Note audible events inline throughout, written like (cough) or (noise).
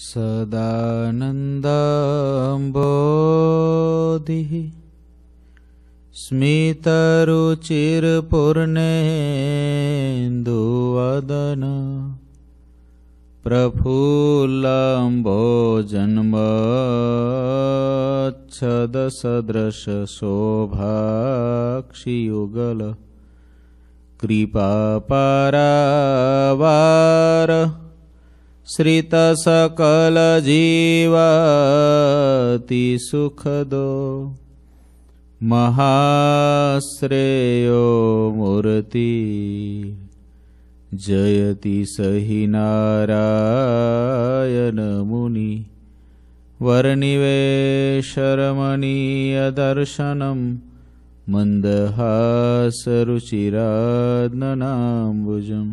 सदानन्दम्बोधिः स्मितरुचिर्पूर्णेन्दुवदन प्रफुल्लम्बोजन्मच्छदसदृशशोभाक्षियुगल कृपापरावार सुखदो महाश्रेयो मूर्ति जयति सहि स हि नारायणमुनि वर्णिवेशरमणीयदर्शनं मन्दहासरुचिराद्ननाम्बुजम्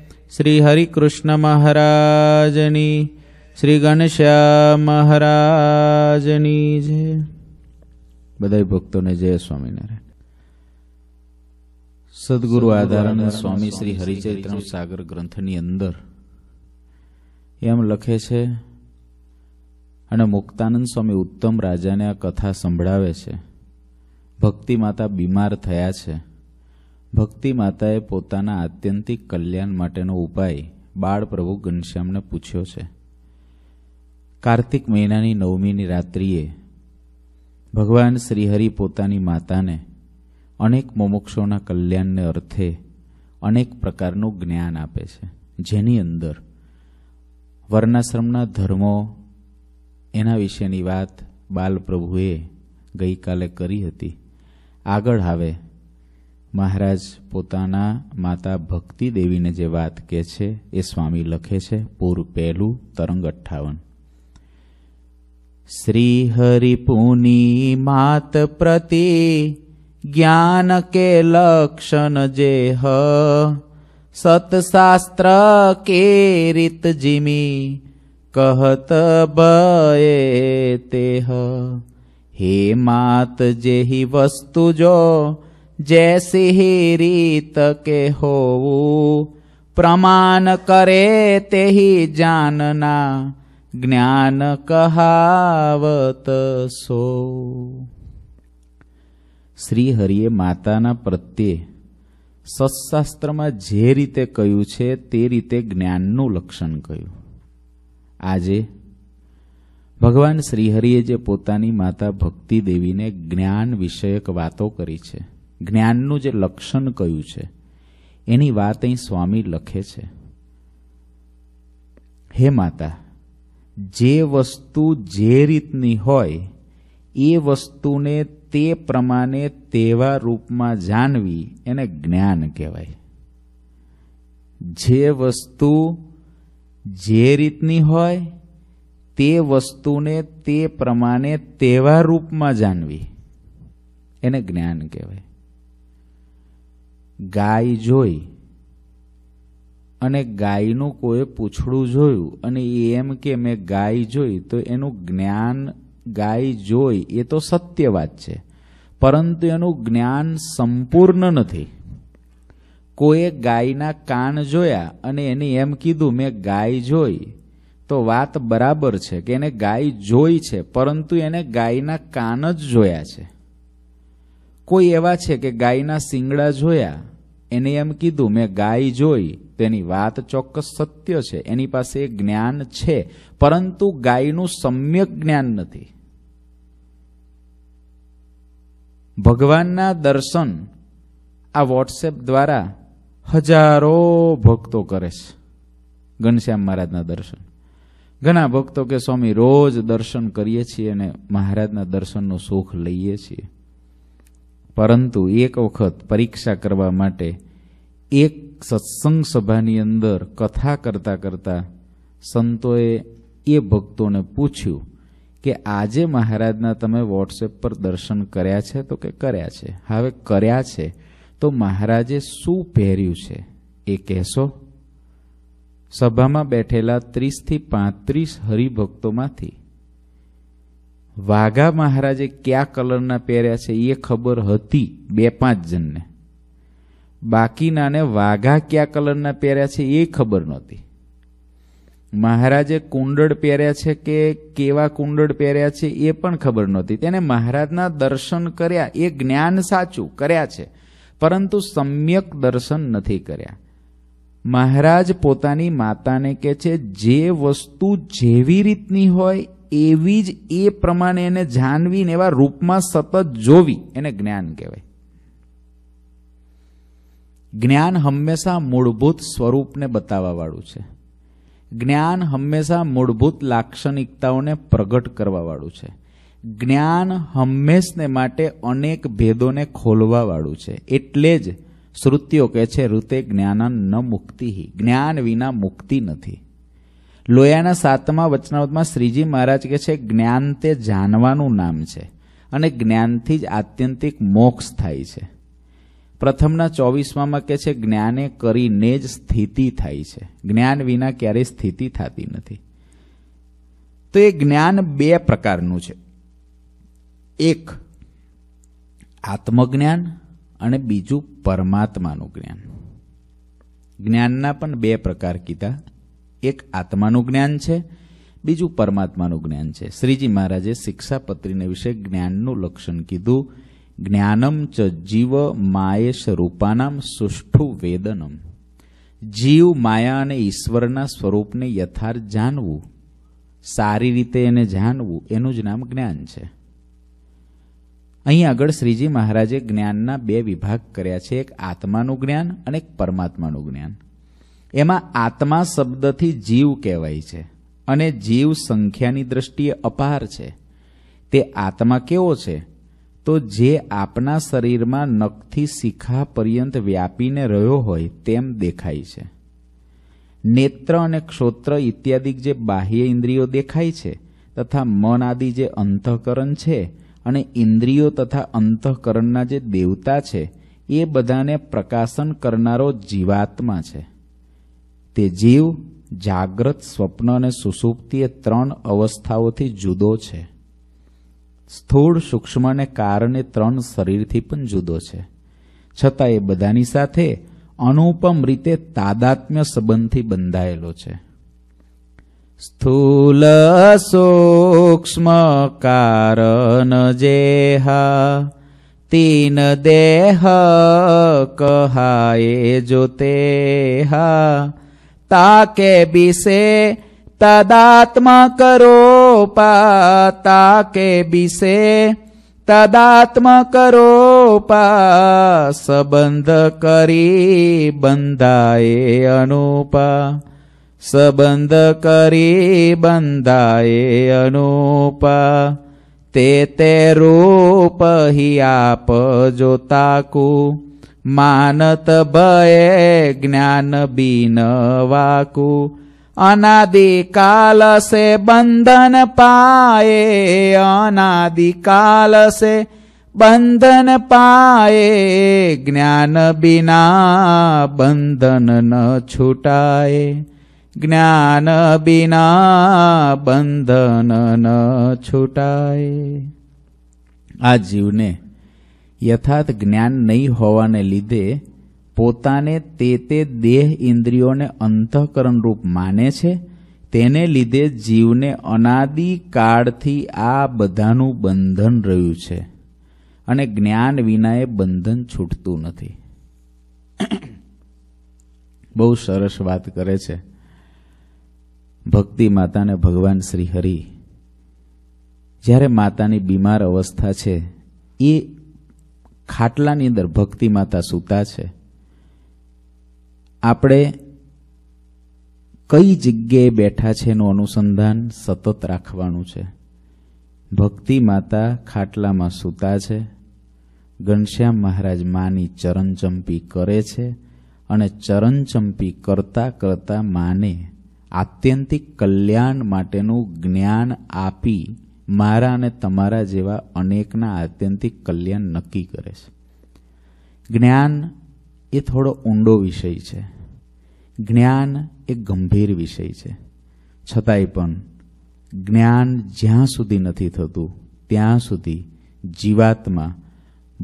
શ્રી હરિકૃષ્ણ મહારાજની શ્રી ઘનશ્યામ મહારાજની જય બધા ભક્તોને જય સ્વામિનારાયણ સદગુરુ આધારાનંદ સ્વામી શ્રી હરિચરિત્ર સાગર ગ્રંથની અંદર એમ લખે છે અને મુક્તાનંદ સ્વામી ઉત્તમ રાજાને આ કથા સંભળાવે છે ભક્તિ માતા બીમાર થયા છે ભક્તિ માતાએ પોતાના આત્યંતિક કલ્યાણ માટેનો ઉપાય બાળપ્રભુ ઘનશ્યામને પૂછ્યો છે કાર્તિક મહિનાની નવમીની રાત્રિએ ભગવાન શ્રીહરિ પોતાની માતાને અનેક મોમોક્ષોના કલ્યાણને અર્થે અનેક પ્રકારનું જ્ઞાન આપે છે જેની અંદર વર્ણાશ્રમના ધર્મો એના વિશેની વાત બાલપ્રભુએ ગઈકાલે કરી હતી આગળ હવે મહારાજ પોતાના માતા ભક્તિ દેવીને જે વાત કહે છે એ સ્વામી લખે છે પૂર પહેલું તરંગ અઠાવન શ્રી હરિપુની માત પ્રતિ જ્ઞાન કે લક્ષણ જે હ સતશાસ્ત્ર કે રીત જીમી કહત ભયે તે હે માત જેહી વસ્તુ જો જૈસી હી રીત કે હોવું પ્રમાણ કરે તેહી જાનના જ્ઞાન કહાવત સો શ્રીહરિએ માતાના પ્રત્યે સત્શાસ્ત્રમાં જે રીતે કહ્યું છે તે રીતે જ્ઞાનનું લક્ષણ કહ્યું આજે ભગવાન શ્રીહરિએ જે પોતાની માતા ભક્તિ દેવીને જ્ઞાન વિષયક વાતો કરી છે જ્ઞાનનું જે લક્ષણ કયું છે એની વાત અહીં સ્વામી લખે છે હે માતા જે વસ્તુ જે રીતની હોય એ વસ્તુને તે પ્રમાણે તેવા રૂપમાં જાણવી એને જ્ઞાન કહેવાય જે વસ્તુ જે રીતની હોય તે વસ્તુને તે પ્રમાણે તેવા રૂપમાં જાણવી એને જ્ઞાન કહેવાય ગાય જોઈ અને ગાયનું કોઈ પૂછડું જોયું અને એમ કે મેં ગાય જોઈ તો એનું જ્ઞાન ગાય જોઈ એ તો સત્ય વાત છે પરંતુ એનું જ્ઞાન સંપૂર્ણ નથી કોઈએ ગાયના કાન જોયા અને એને એમ કીધું મેં ગાય જોઈ તો વાત બરાબર છે કે એને ગાય જોઈ છે પરંતુ એને ગાયના કાન જ જોયા છે કોઈ એવા છે કે ગાયના શિંગડા જોયા એને એમ કીધું મેં ગાય જોઈ તેની વાત ચોક્કસ સત્ય છે એની પાસે જ્ઞાન છે પરંતુ ગાયનું સમ્યક જ્ઞાન નથી ભગવાનના દર્શન આ વોટ્સએપ દ્વારા હજારો ભક્તો કરે છે ઘનશ્યામ મહારાજના દર્શન ઘણા ભક્તો કે સ્વામી રોજ દર્શન કરીએ છીએ અને મહારાજના દર્શનનો સુખ લઈએ છીએ પરંતુ એક વખત પરીક્ષા કરવા માટે એક સત્સંગ સભાની અંદર કથા કરતા કરતા સંતોએ એ ભક્તોને પૂછ્યું કે આજે મહારાજના તમે વોટ્સએપ પર દર્શન કર્યા છે તો કે કર્યા છે હવે કર્યા છે તો મહારાજે શું પહેર્યું છે એ કહેશો સભામાં બેઠેલા ત્રીસથી પાંત્રીસ હરિભક્તોમાંથી વાઘા મહારાજે કયા કલરના પહેર્યા છે એ ખબર હતી બે પાંચ જણને બાકીનાને વાઘા કયા કલરના પહેર્યા છે એ ખબર નહોતી મહારાજે કુંડળ પહેર્યા છે કે કેવા કુંડળ પહેર્યા છે એ પણ ખબર નહોતી તેને મહારાજના દર્શન કર્યા એ જ્ઞાન સાચું કર્યા છે પરંતુ સમ્યક દર્શન નથી કર્યા મહારાજ પોતાની માતાને કહે છે જે વસ્તુ જેવી રીતની હોય એવી જ એ પ્રમાણે એને જાણવી ને એવા રૂપમાં સતત જોવી એને જ્ઞાન કહેવાય જ્ઞાન હંમેશા મૂળભૂત સ્વરૂપને બતાવવાવાળું છે જ્ઞાન હંમેશા મૂળભૂત લાક્ષણિકતાઓને પ્રગટ કરવાવાળું છે જ્ઞાન હંમેશને માટે અનેક ભેદોને ખોલવાવાળું છે એટલે જ શ્રુતિઓ કહે છે ઋતે જ્ઞાનન ન મુક્તિ જ્ઞાન વિના મુક્તિ નથી લોયાના સાતમા વચનાવતમાં શ્રીજી મહારાજ કહે છે જ્ઞાન તે જાણવાનું નામ છે અને જ્ઞાનથી જ આત્યંતિક મોક્ષ થાય છે પ્રથમના ચોવીસમાં કહે છે જ્ઞાને કરીને જ સ્થિતિ થાય છે જ્ઞાન વિના ક્યારેય સ્થિતિ થતી નથી તો એ જ્ઞાન બે પ્રકારનું છે એક આત્મજ્ઞાન અને બીજું પરમાત્માનું જ્ઞાન જ્ઞાનના પણ બે પ્રકાર કીધા એક આત્માનું જ્ઞાન છે બીજું પરમાત્માનું જ્ઞાન છે શ્રીજી મહારાજે શિક્ષા શિક્ષાપત્રીને વિશે જ્ઞાનનું લક્ષણ કીધું જ્ઞાનમ ચ જીવ માયેશ રૂપાનામ સુષ્ઠુ વેદનમ જીવ માયા અને ઈશ્વરના સ્વરૂપને યથાર્થ જાણવું સારી રીતે એને જાણવું એનું જ નામ જ્ઞાન છે અહીં આગળ શ્રીજી મહારાજે જ્ઞાનના બે વિભાગ કર્યા છે એક આત્માનું જ્ઞાન અને એક પરમાત્માનું જ્ઞાન એમાં આત્મા શબ્દથી જીવ કહેવાય છે અને જીવ સંખ્યાની દ્રષ્ટિએ અપાર છે તે આત્મા કેવો છે તો જે આપના શરીરમાં નખથી શિખા પર્યંત વ્યાપીને રહ્યો હોય તેમ દેખાય છે નેત્ર અને ક્ષોત્ર ઇત્યાદિક જે બાહ્ય ઇન્દ્રિયો દેખાય છે તથા મન આદિ જે અંતઃકરણ છે અને ઇન્દ્રિયો તથા અંતઃકરણના જે દેવતા છે એ બધાને પ્રકાશન કરનારો જીવાત્મા છે તે જીવ જાગ્રત સ્વપ્ન અને સુસુપ્તિ એ ત્રણ અવસ્થાઓથી જુદો છે સ્થૂળ સૂક્ષ્મને કારણે ત્રણ શરીરથી પણ જુદો છે છતાં એ બધાની સાથે અનુપમ રીતે તાદાત્મ્ય સંબંધથી બંધાયેલો છે સ્થૂલ સૂક્ષ્મ કારન જેહા તીન દેહ કહાય જો તેહા ताके बिसे तदात्मा करोपा ताके बिसे तदात्म करोपा सबंध करी बंधाए अनुपा सबंध करी बंदाए अनुपा ते ते रूप ही आप जो ताकू માનત ભયે જ્ઞાન બીન વાકુ અનાદિકાલ સે બંધન પાયે અનાદિકાલ સે બંધન પાયે જ્ઞાન બિના બંધન ન છૂટાય જ્ઞાન બિના બંધન ન છૂટાય આ જીવને યથાર્થ જ્ઞાન નહીં હોવાને લીધે પોતાને તે તે દેહ ઇન્દ્રિયોને અંતઃકરણ રૂપ માને છે તેને લીધે જીવને અનાદિકાળથી આ બધાનું બંધન રહ્યું છે અને જ્ઞાન વિના એ બંધન છૂટતું નથી (coughs) બહુ સરસ વાત કરે છે ભક્તિ માતાને ભગવાન શ્રી હરિ જ્યારે માતાની બીમાર અવસ્થા છે એ ખાટલાની અંદર ભક્તિ માતા સૂતા છે આપણે કઈ જગ્યાએ બેઠા છે એનું અનુસંધાન સતત રાખવાનું છે ભક્તિ માતા ખાટલામાં સૂતા છે ઘનશ્યામ મહારાજ માની ચરણચંપી કરે છે અને ચરણચંપી કરતા કરતા માને આત્યંતિક કલ્યાણ માટેનું જ્ઞાન આપી મારા અને તમારા જેવા અનેકના આત્યંતિક કલ્યાણ નક્કી કરે છે જ્ઞાન એ થોડો ઊંડો વિષય છે જ્ઞાન એ ગંભીર વિષય છે છતાંય પણ જ્ઞાન જ્યાં સુધી નથી થતું ત્યાં સુધી જીવાત્મા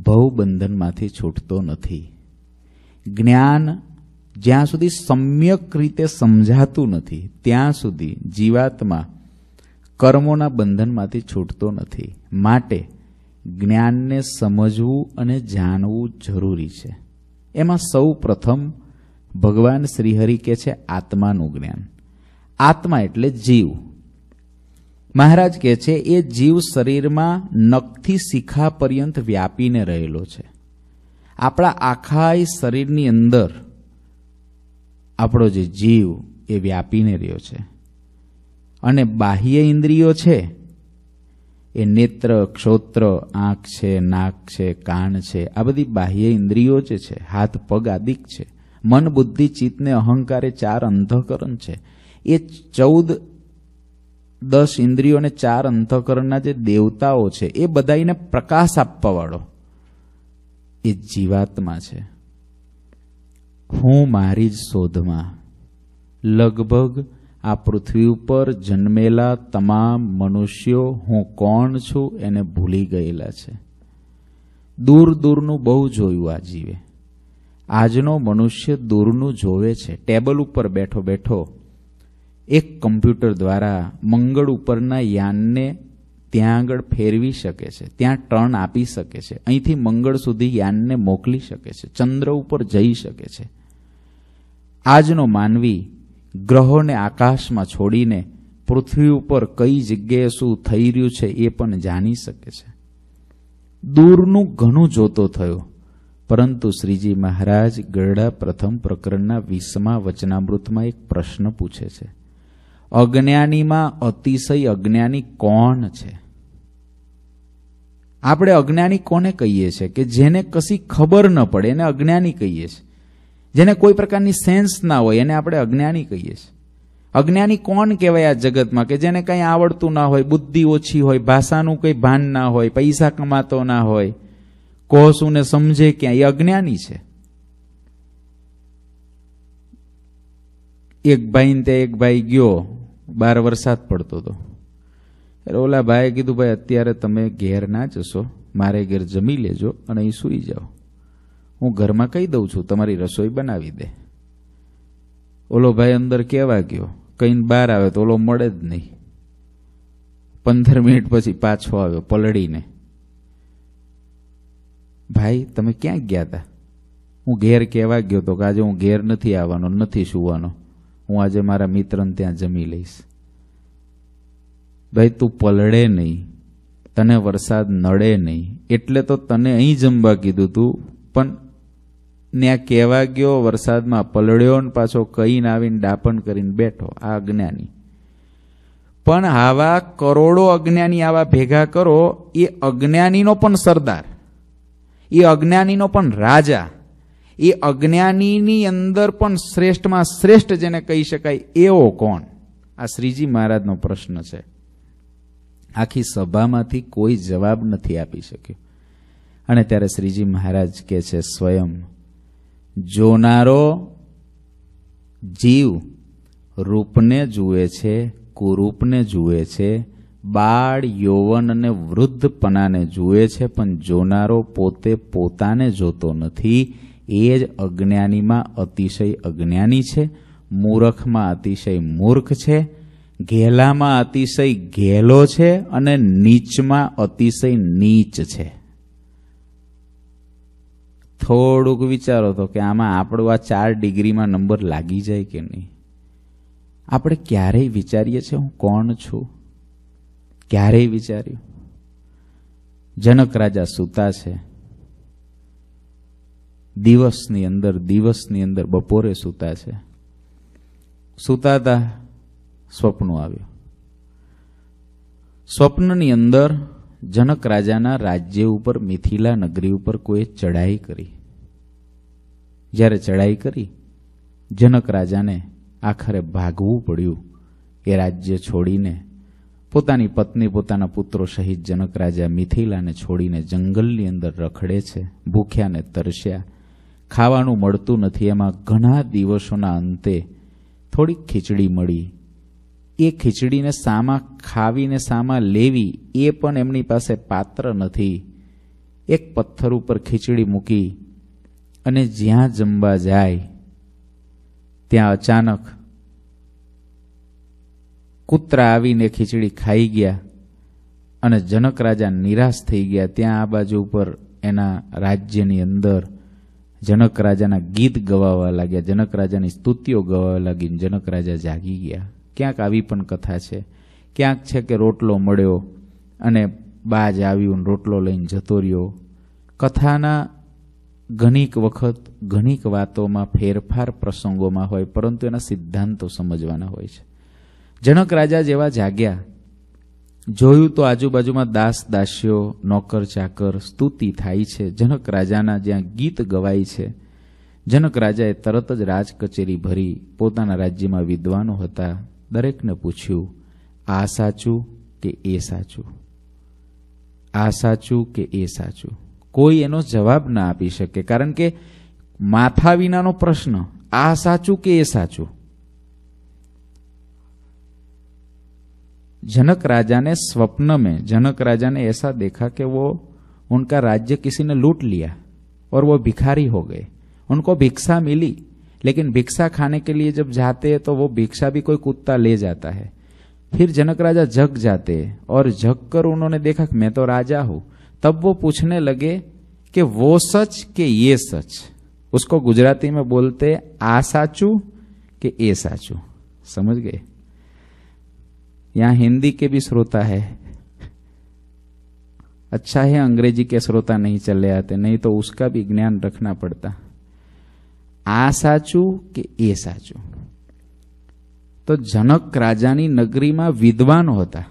ભવબંધનમાંથી છૂટતો નથી જ્ઞાન જ્યાં સુધી સમ્યક રીતે સમજાતું નથી ત્યાં સુધી જીવાત્મા કર્મોના બંધનમાંથી છૂટતો નથી માટે જ્ઞાનને સમજવું અને જાણવું જરૂરી છે એમાં સૌ પ્રથમ ભગવાન શ્રીહરિ કે છે આત્માનું જ્ઞાન આત્મા એટલે જીવ મહારાજ કહે છે એ જીવ શરીરમાં નખથી શિખા પર્યંત વ્યાપીને રહેલો છે આપણા આખા શરીરની અંદર આપણો જે જીવ એ વ્યાપીને રહ્યો છે અને બાહ્ય ઇન્દ્રિયો છે એ નેત્ર ક્ષોત્ર આંખ છે નાક છે કાન છે આ બધી બાહ્ય ઇન્દ્રિયો જ છે હાથ પગ આદિક છે મન બુદ્ધિ ચિત્તને અહંકારે ચાર અંધકરણ છે એ ચૌદ દસ ઇન્દ્રિયો અને ચાર અંતઃકરણના જે દેવતાઓ છે એ બધાને પ્રકાશ આપવાવાળો એ જીવાત્મા છે હું મારી જ શોધમાં લગભગ આ પૃથ્વી ઉપર જન્મેલા તમામ મનુષ્યો હું કોણ છું એને ભૂલી ગયેલા છે દૂર દૂરનું બહુ જોયું આ જીવે આજનો મનુષ્ય દૂરનું જોવે છે ટેબલ ઉપર બેઠો બેઠો એક કમ્પ્યુટર દ્વારા મંગળ ઉપરના યાનને ત્યાં આગળ ફેરવી શકે છે ત્યાં ટર્ન આપી શકે છે અહીંથી મંગળ સુધી યાનને મોકલી શકે છે ચંદ્ર ઉપર જઈ શકે છે આજનો માનવી ગ્રહોને આકાશમાં છોડીને પૃથ્વી ઉપર કઈ જગ્યાએ શું થઈ રહ્યું છે એ પણ જાણી શકે છે દૂરનું ઘણું જોતો થયો પરંતુ શ્રીજી મહારાજ ગરડા પ્રથમ પ્રકરણના વીસમા વચનામૃતમાં એક પ્રશ્ન પૂછે છે અજ્ઞાનીમાં અતિશય અજ્ઞાની કોણ છે આપણે અજ્ઞાની કોને કહીએ છીએ કે જેને કશી ખબર ન પડે એને અજ્ઞાની કહીએ છીએ જેને કોઈ પ્રકારની સેન્સ ના હોય એને આપણે અજ્ઞાની કહીએ છીએ અજ્ઞાની કોણ કહેવાય આ જગતમાં કે જેને કંઈ આવડતું ના હોય બુદ્ધિ ઓછી હોય ભાષાનું કંઈ ભાન ના હોય પૈસા કમાતો ના હોય કોહસું સમજે ક્યાં એ અજ્ઞાની છે એક ભાઈ તે એક ભાઈ ગયો બાર વરસાદ પડતો હતો એટલે ઓલા ભાઈએ કીધું ભાઈ અત્યારે તમે ઘેર ના જશો મારે ઘેર જમી લેજો અને અહીં સૂઈ જાઓ હું ઘરમાં કહી દઉં છું તમારી રસોઈ બનાવી દે ઓલો ભાઈ અંદર કહેવા ગયો કહીને બહાર આવે તો ઓલો મળે જ નહીં પંદર મિનિટ પછી પાછો આવ્યો પલળીને ભાઈ તમે ક્યાં ગયા હતા હું ઘેર કહેવા ગયો તો કે આજે હું ઘેર નથી આવવાનો નથી સુવાનો હું આજે મારા મિત્રને ત્યાં જમી લઈશ ભાઈ તું પલળે નહીં તને વરસાદ નડે નહીં એટલે તો તને અહીં જમવા કીધું તું પણ ને આ કહેવા ગયો વરસાદમાં પલળ્યો ને પાછો કહીને આવીને ડાપણ કરીને બેઠો આ અજ્ઞાની પણ આવા કરોડો અજ્ઞાની આવા ભેગા કરો એ અજ્ઞાનીનો પણ સરદાર એ અજ્ઞાનીનો પણ રાજા એ અજ્ઞાનીની અંદર પણ શ્રેષ્ઠમાં શ્રેષ્ઠ જેને કહી શકાય એવો કોણ આ શ્રીજી મહારાજનો પ્રશ્ન છે આખી સભામાંથી કોઈ જવાબ નથી આપી શક્યો અને ત્યારે શ્રીજી મહારાજ કહે છે સ્વયં જોનારો જીવ રૂપને જુએ છે કુરૂપને જુએ છે બાળ યૌવન અને વૃદ્ધપણાને જુએ છે પણ જોનારો પોતે પોતાને જોતો નથી એ જ અજ્ઞાનીમાં અતિશય અજ્ઞાની છે મૂર્ખમાં અતિશય મૂર્ખ છે ઘેલામાં અતિશય ઘેલો છે અને નીચમાં અતિશય નીચ છે થોડુંક વિચારો તો કે આમાં આપણો આ ચાર ડિગ્રીમાં નંબર લાગી જાય કે નહીં આપણે ક્યારેય વિચારીએ છીએ હું કોણ છું ક્યારેય વિચાર્યું જનક રાજા સૂતા છે દિવસની અંદર દિવસની અંદર બપોરે સૂતા છે સૂતા હતા સ્વપ્ન આવ્યું સ્વપ્નની અંદર જનક રાજાના રાજ્ય ઉપર મિથિલા નગરી ઉપર કોઈ ચડાઈ કરી જ્યારે ચડાઈ કરી જનક રાજાને આખરે ભાગવું પડ્યું એ રાજ્ય છોડીને પોતાની પત્ની પોતાના પુત્રો સહિત જનક રાજા મિથિલાને છોડીને જંગલની અંદર રખડે છે ભૂખ્યા ને તરસ્યા ખાવાનું મળતું નથી એમાં ઘણા દિવસોના અંતે થોડીક ખીચડી મળી એ ખીચડીને સામાં ખાવીને સામાં લેવી એ પણ એમની પાસે પાત્ર નથી એક પથ્થર ઉપર ખીચડી મૂકી અને જ્યાં જમવા જાય ત્યાં અચાનક કૂતરા આવીને ખીચડી ખાઈ ગયા અને જનક રાજા નિરાશ થઈ ગયા ત્યાં આ બાજુ ઉપર એના રાજ્યની અંદર જનક રાજાના ગીત ગવાવા લાગ્યા જનક રાજાની સ્તુતિઓ ગવાવા લાગી જનક રાજા જાગી ગયા ક્યાંક આવી પણ કથા છે ક્યાંક છે કે રોટલો મળ્યો અને બાજ આવ્યું રોટલો લઈને જતો રહ્યો કથાના ઘણીક વખત ઘણીક વાતોમાં ફેરફાર પ્રસંગોમાં હોય પરંતુ એના સિદ્ધાંતો સમજવાના હોય છે જનક રાજા જેવા જાગ્યા જોયું તો આજુબાજુમાં દાસ દાસીઓ નોકર ચાકર સ્તુતિ થાય છે જનક રાજાના જ્યાં ગીત ગવાય છે જનક રાજાએ તરત જ રાજ કચેરી ભરી પોતાના રાજ્યમાં વિદ્વાનો હતા દરેકને પૂછ્યું આ સાચું કે એ સાચું આ સાચું કે એ સાચું કોઈ એનો જવાબ ના આપી શકે કારણ કે માથા વિનાનો પ્રશ્ન આ સાચું કે એ સાચું જનક રાજાને સ્વપ્ન મે જનક રાજાને એસા દેખા કે વો ઉનકા રાજ્ય કિસીને લૂટ લિયા ઓર વો ભિખારી હો ગયે ઉનકો ભિક્ષા મિલી लेकिन भिक्षा खाने के लिए जब जाते हैं तो वो भिक्षा भी कोई कुत्ता ले जाता है फिर जनक राजा जग जाते और जग कर उन्होंने देखा कि मैं तो राजा हूं तब वो पूछने लगे कि वो सच के ये सच उसको गुजराती में बोलते आ साचू के ए साचू समझ गए यहां हिंदी के भी श्रोता है अच्छा है अंग्रेजी के श्रोता नहीं चले आते नहीं तो उसका भी ज्ञान रखना पड़ता આ સાચું કે એ સાચું તો જનક રાજાની નગરીમાં વિદ્વાનો હતા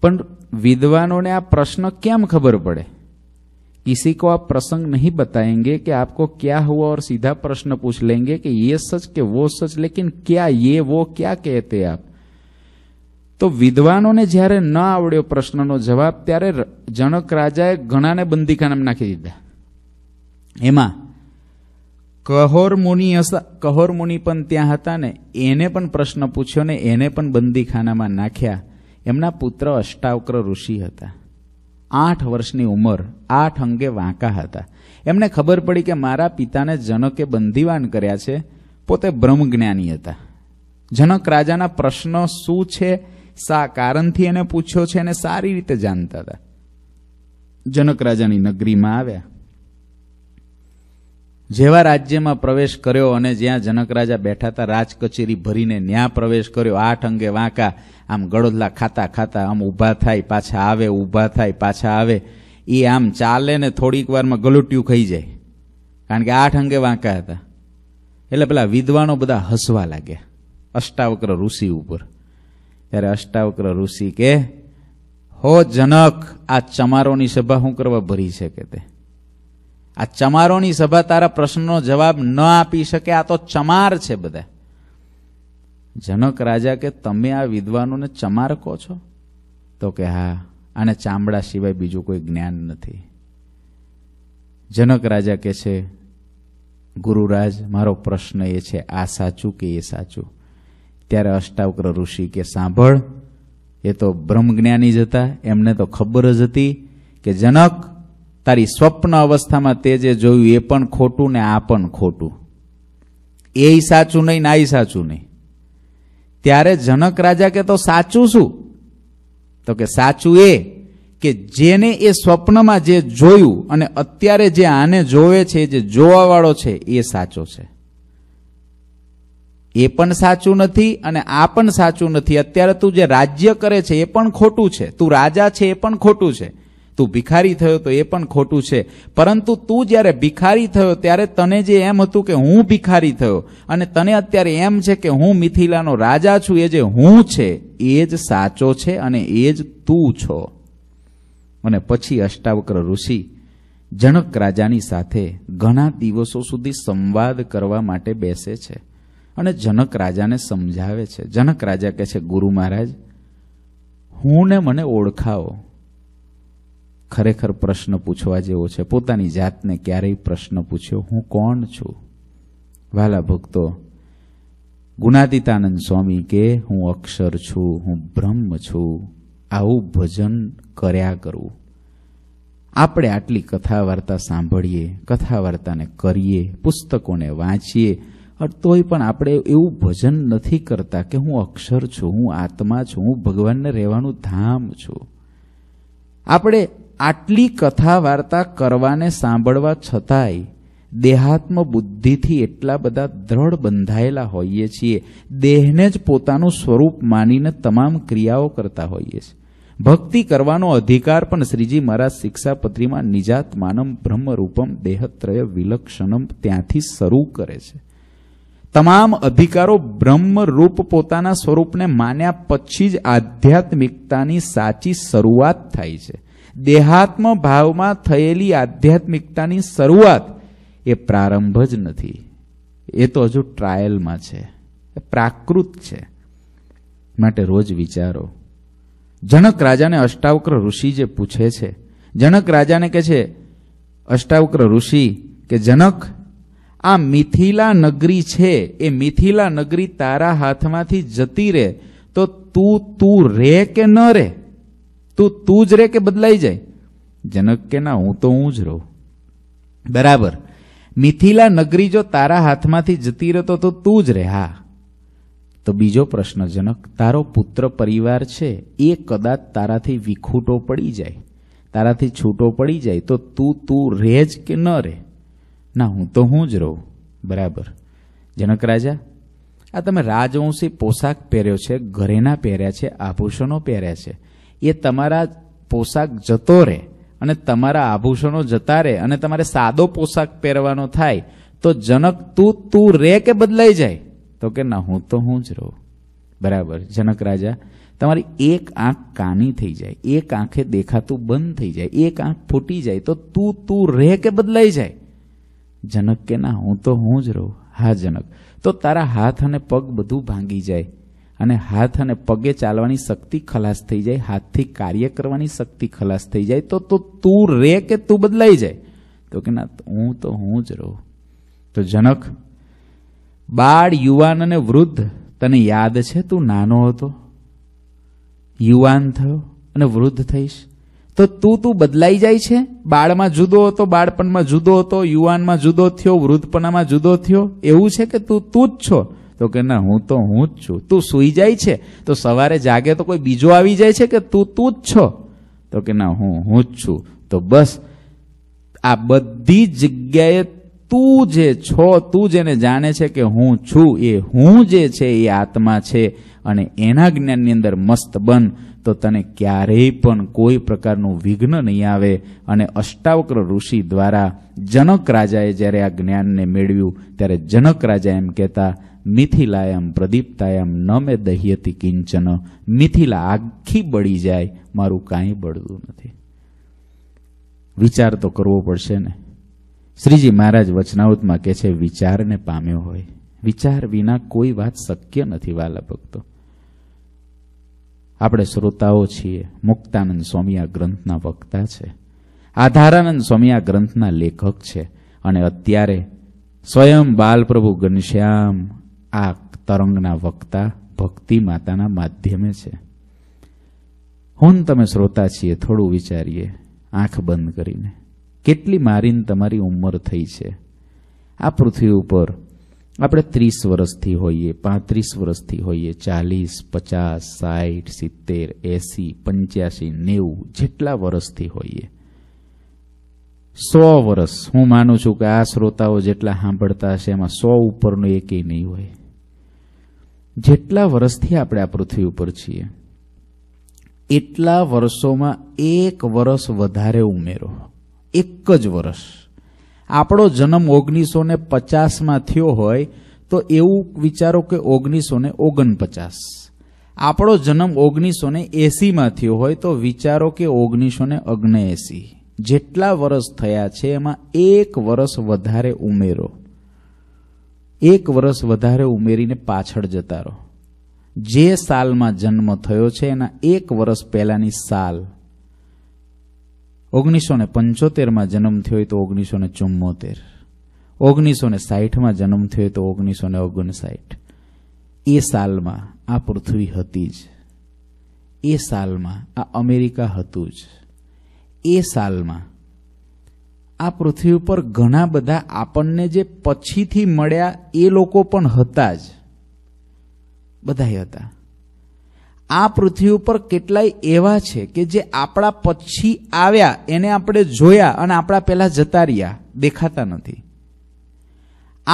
પણ વિદ્વાનોને આ પ્રશ્ન કેમ ખબર પડે किसी को आप प्रसंग नहीं बताएंगे कि आपको क्या हुआ और सीधा प्रश्न पूछ लेंगे कि ये सच के वो सच लेकिन क्या ये वो क्या कहते આપ તો વિદ્વાનોને જ્યારે ન આવડ્યો પ્રશ્નનો જવાબ ત્યારે જનક રાજાએ ઘણાને બંદીખાનામાં નાખી દીધા એમાં કહોરમુનિ કહોરમુનિ પણ ત્યાં હતા ને એને પણ પ્રશ્ન પૂછ્યો ને એને પણ બંદીખાનામાં નાખ્યા એમના પુત્ર અષ્ટાવક્ર ઋષિ હતા આઠ વર્ષની ઉંમર આઠ અંગે વાંકા હતા એમને ખબર પડી કે મારા પિતાને જનકે બંદીવાન કર્યા છે પોતે બ્રહ્મજ્ઞાની હતા જનક રાજાના પ્રશ્નો શું છે સા કારણથી એને પૂછ્યો છે એને સારી રીતે જાણતા હતા જનક રાજાની નગરીમાં આવ્યા જેવા રાજ્યમાં પ્રવેશ કર્યો અને જ્યાં જનક રાજા બેઠા હતા રાજ કચેરી ભરીને ન્યા પ્રવેશ કર્યો આઠ અંગે વાંકા આમ ગળોદલા ખાતા ખાતા આમ ઊભા થાય પાછા આવે ઊભા થાય પાછા આવે એ આમ ચાલે ને થોડીક વારમાં ગલુટ્યું ખાઈ જાય કારણ કે આઠ અંગે વાંકા હતા એટલે પેલા વિદ્વાનો બધા હસવા લાગ્યા અષ્ટાવક્ર ઋષિ ઉપર ત્યારે અષ્ટાવક્ર ઋષિ કે હો જનક આ ચમારોની સભા શું કરવા ભરી શકે તે આ ચમારોની સભા તારા પ્રશ્નનો જવાબ ન આપી શકે આ તો ચમાર છે બધા જનક રાજા કે તમે આ વિદ્વાનોને ચમાર કહો છો તો કે હા અને ચામડા સિવાય બીજું કોઈ જ્ઞાન નથી જનક રાજા કે છે ગુરુરાજ મારો પ્રશ્ન એ છે આ સાચું કે એ સાચું ત્યારે અષ્ટાવક્ર ઋષિ કે સાંભળ એ તો બ્રહ્મજ્ઞાની જ હતા એમને તો ખબર જ હતી કે જનક તારી સ્વપ્ન અવસ્થામાં તે જે જોયું એ પણ ખોટું ને આ પણ ખોટું એ સાચું નહીં ના એ સાચું નહીં ત્યારે જનક રાજા કે તો સાચું શું તો કે સાચું એ કે જેને એ સ્વપ્નમાં જે જોયું અને અત્યારે જે આને જોવે છે જે જોવાવાળો છે એ સાચો છે એ પણ સાચું નથી અને આ પણ સાચું નથી અત્યારે તું જે રાજ્ય કરે છે એ પણ ખોટું છે તું રાજા છે એ પણ ખોટું છે તું ભિખારી થયો તો એ પણ ખોટું છે પરંતુ તું જ્યારે ભિખારી થયો ત્યારે તને જે એમ હતું કે હું ભિખારી થયો અને તને અત્યારે એમ છે કે હું મિથિલાનો રાજા છું એ જે હું છે એ જ સાચો છે અને એ જ તું છો અને પછી અષ્ટાવક્ર ઋષિ જનક રાજાની સાથે ઘણા દિવસો સુધી સંવાદ કરવા માટે બેસે છે અને જનક રાજાને સમજાવે છે જનક રાજા કહે છે ગુરુ મહારાજ હું ને મને ઓળખાવો ખરેખર પ્રશ્ન પૂછવા જેવો છે પોતાની જાતને ક્યારેય પ્રશ્ન પૂછ્યો હું કોણ છું વાલા ભક્તો ગુણાતીતાનંદ સ્વામી કે હું અક્ષર છું હું બ્રહ્મ છું આવું ભજન કર્યા કરું આપણે આટલી કથા વાર્તા સાંભળીએ કથા વાર્તાને કરીએ પુસ્તકોને વાંચીએ તોય પણ આપણે એવું ભજન નથી કરતા કે હું અક્ષર છું હું આત્મા છું હું ભગવાનને રહેવાનું ધામ છું આપણે આટલી કથા વાર્તા કરવાને સાંભળવા છતાંય દેહાત્મ બુદ્ધિથી એટલા બધા દ્રઢ બંધાયેલા હોઈએ છીએ દેહને જ પોતાનું સ્વરૂપ માનીને તમામ ક્રિયાઓ કરતા હોઈએ છીએ ભક્તિ કરવાનો અધિકાર પણ શ્રીજી મહારાજ શિક્ષાપત્રીમાં નિજાત માનમ બ્રહ્મરૂપમ દેહત્રય વિલક્ષણમ ત્યાંથી શરૂ કરે છે તમામ અધિકારો બ્રહ્મરૂપ પોતાના સ્વરૂપને માન્યા પછી જ આધ્યાત્મિકતાની સાચી શરૂઆત થાય છે દેહાત્મ ભાવમાં થયેલી આધ્યાત્મિકતાની શરૂઆત એ પ્રારંભ જ નથી એ તો હજુ ટ્રાયલમાં છે પ્રાકૃત છે માટે રોજ વિચારો જનક રાજાને અષ્ટાવક્ર ઋષિ જે પૂછે છે જનક રાજાને કહે છે અષ્ટાવક્ર ઋષિ કે જનક આ મિથિલા નગરી છે એ મિથિલા નગરી તારા હાથમાંથી જતી રહે તો તું તું રે કે ન રે તું તું જ રે કે બદલાઈ જાય જનક કે ના હું તો હું જ રહું બરાબર મિથિલા નગરી જો તારા હાથમાંથી જતી રહેતો તો તું જ રહે હા તો બીજો પ્રશ્ન જનક તારો પુત્ર પરિવાર છે એ કદાચ તારાથી વિખૂટો પડી જાય તારાથી છૂટો પડી જાય તો તું તું રહે જ કે ન રહે ના હું તો હું જ રહું બરાબર જનક રાજા આ તમે રાજવંશી પોશાક પહેર્યો છે ઘરેના પહેર્યા છે આભૂષણો પહેર્યા છે એ તમારા પોશાક જતો રહે અને તમારા આભૂષણો જતા રહે અને તમારે સાદો પોશાક પહેરવાનો થાય તો જનક તું તું રે કે બદલાઈ જાય તો કે ના હું તો હું જ રહું બરાબર જનક રાજા તમારી એક આંખ કાની થઈ જાય એક આંખે દેખાતું બંધ થઈ જાય એક આંખ ફૂટી જાય તો તું તું રહે કે બદલાઈ જાય જનક કે ના હું તો હું જ રહું હા જનક તો તારા હાથ અને પગ બધું ભાંગી જાય અને હાથ અને પગે ચાલવાની શક્તિ ખલાસ થઈ જાય હાથથી કાર્ય કરવાની શક્તિ ખલાસ થઈ જાય તો તું રે કે તું બદલાઈ જાય તો કે ના હું તો હું જ રહું તો જનક બાળ યુવાન અને વૃદ્ધ તને યાદ છે તું નાનો હતો યુવાન થયો અને વૃદ્ધ થઈશ તો તું તું બદલાઈ જાય છે બાળમાં જુદો હતો બાળપણમાં જુદો હતો યુવાનમાં જુદો થયો વૃદ્ધપણામાં જુદો થયો એવું છે કે તું તું જ છો તો કે ના હું તો હું જ છું તું સૂઈ જાય છે તો સવારે જાગે તો કોઈ બીજો આવી જાય છે કે તું તું જ છો તો કે ના હું હું જ છું તો બસ આ બધી જગ્યાએ તું જે છો તું જેને જાણે છે કે હું છું એ હું જે છે એ આત્મા છે અને એના જ્ઞાનની અંદર મસ્ત બન તો તને ક્યારેય પણ કોઈ પ્રકારનું વિઘ્ન નહીં આવે અને અષ્ટાવક્ર ઋષિ દ્વારા જનક રાજાએ જ્યારે આ જ્ઞાનને મેળવ્યું ત્યારે જનક રાજા એમ કહેતા મિથિલાયામ પ્રદીપ્તાયામ ન મેં દહ્યતી કિંચન મિથિલા આખી બળી જાય મારું કાંઈ બળતું નથી વિચાર તો કરવો પડશે ને શ્રીજી મહારાજ વચનાવતમાં કહે છે વિચારને પામ્યો હોય વિચાર વિના કોઈ વાત શક્ય નથી વાલા ભક્તો આપણે શ્રોતાઓ છીએ મુક્તાનંદ સ્વામી આ ગ્રંથના વક્તા છે આધારાનંદ સ્વામી આ ગ્રંથના લેખક છે અને અત્યારે સ્વયં બાલપ્રભુ ઘનશ્યામ આ તરંગના વક્તા ભક્તિ માતાના માધ્યમે છે હું તમે શ્રોતા છીએ થોડું વિચારીએ આંખ બંધ કરીને કેટલી મારીને તમારી ઉંમર થઈ છે આ પૃથ્વી ઉપર આપણે ત્રીસ વર્ષથી હોઈએ પાંત્રીસ વર્ષથી હોઈએ ચાલીસ પચાસ સાઠ સિત્તેર એંસી પંચ્યાસી નેવું જેટલા વર્ષથી હોઈએ સો વર્ષ હું માનું છું કે આ શ્રોતાઓ જેટલા સાંભળતા હશે એમાં સો ઉપરનું એકેય નહીં હોય જેટલા વર્ષથી આપણે આ પૃથ્વી ઉપર છીએ એટલા વર્ષોમાં એક વર્ષ વધારે ઉમેરો એક જ વર્ષ આપણો જન્મ ઓગણીસો ને પચાસમાં થયો હોય તો એવું વિચારો કે ઓગણીસો ને ઓગણપચાસ આપણો જન્મ ઓગણીસો ને એસીમાં થયો હોય તો વિચારો કે ઓગણીસો ને ઓગણએસી જેટલા વર્ષ થયા છે એમાં એક વર્ષ વધારે ઉમેરો એક વર્ષ વધારે ઉમેરીને પાછળ જતા રહો જે સાલમાં જન્મ થયો છે એના એક વર્ષ પહેલાંની સાલ ઓગણીસો ને પંચોતેરમાં જન્મ થયો હોય તો ઓગણીસો ને ચુમ્મોતેર ઓગણીસો ને સાહીઠમાં જન્મ થયો તો ઓગણીસો ને ઓગણસાઠ એ સાલમાં આ પૃથ્વી હતી જ એ સાલમાં આ અમેરિકા હતું જ એ સાલમાં આ પૃથ્વી ઉપર ઘણા બધા આપણને જે પછીથી મળ્યા એ લોકો પણ હતા જ બધાય હતા આ પૃથ્વી ઉપર કેટલાય એવા છે કે જે આપણા પછી આવ્યા એને આપણે જોયા અને આપણા પહેલાં જતા રહ્યા દેખાતા નથી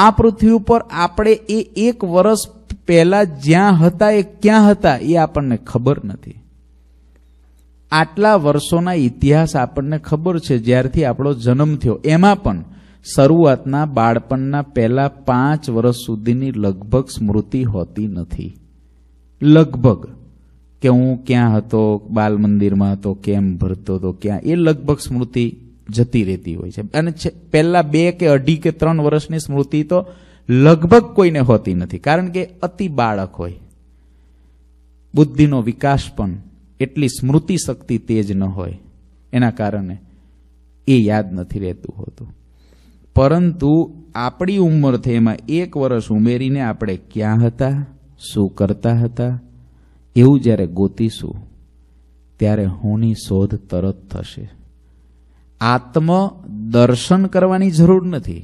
આ પૃથ્વી ઉપર આપણે એ એક વર્ષ પહેલાં જ્યાં હતા એ ક્યાં હતા એ આપણને ખબર નથી આટલા વર્ષોના ઇતિહાસ આપણને ખબર છે જ્યારથી આપણો જન્મ થયો એમાં પણ શરૂઆતના બાળપણના પહેલા પાંચ વર્ષ સુધીની લગભગ સ્મૃતિ હોતી નથી લગભગ કે હું ક્યાં હતો બાલ મંદિરમાં હતો કેમ ભરતો હતો ક્યાં એ લગભગ સ્મૃતિ જતી રહેતી હોય છે અને પહેલા બે કે અઢી કે ત્રણ વર્ષની સ્મૃતિ તો લગભગ કોઈને હોતી નથી કારણ કે અતિ બાળક હોય બુદ્ધિનો વિકાસ પણ એટલી સ્મૃતિ શક્તિ તેજ ન હોય એના કારણે એ યાદ નથી રહેતું હોતું પરંતુ આપણી ઉંમર થઈ એમાં એક વર્ષ ઉમેરીને આપણે ક્યાં હતા શું કરતા હતા એવું જ્યારે ગોતીશું ત્યારે હુંની શોધ તરત થશે આત્મ દર્શન કરવાની જરૂર નથી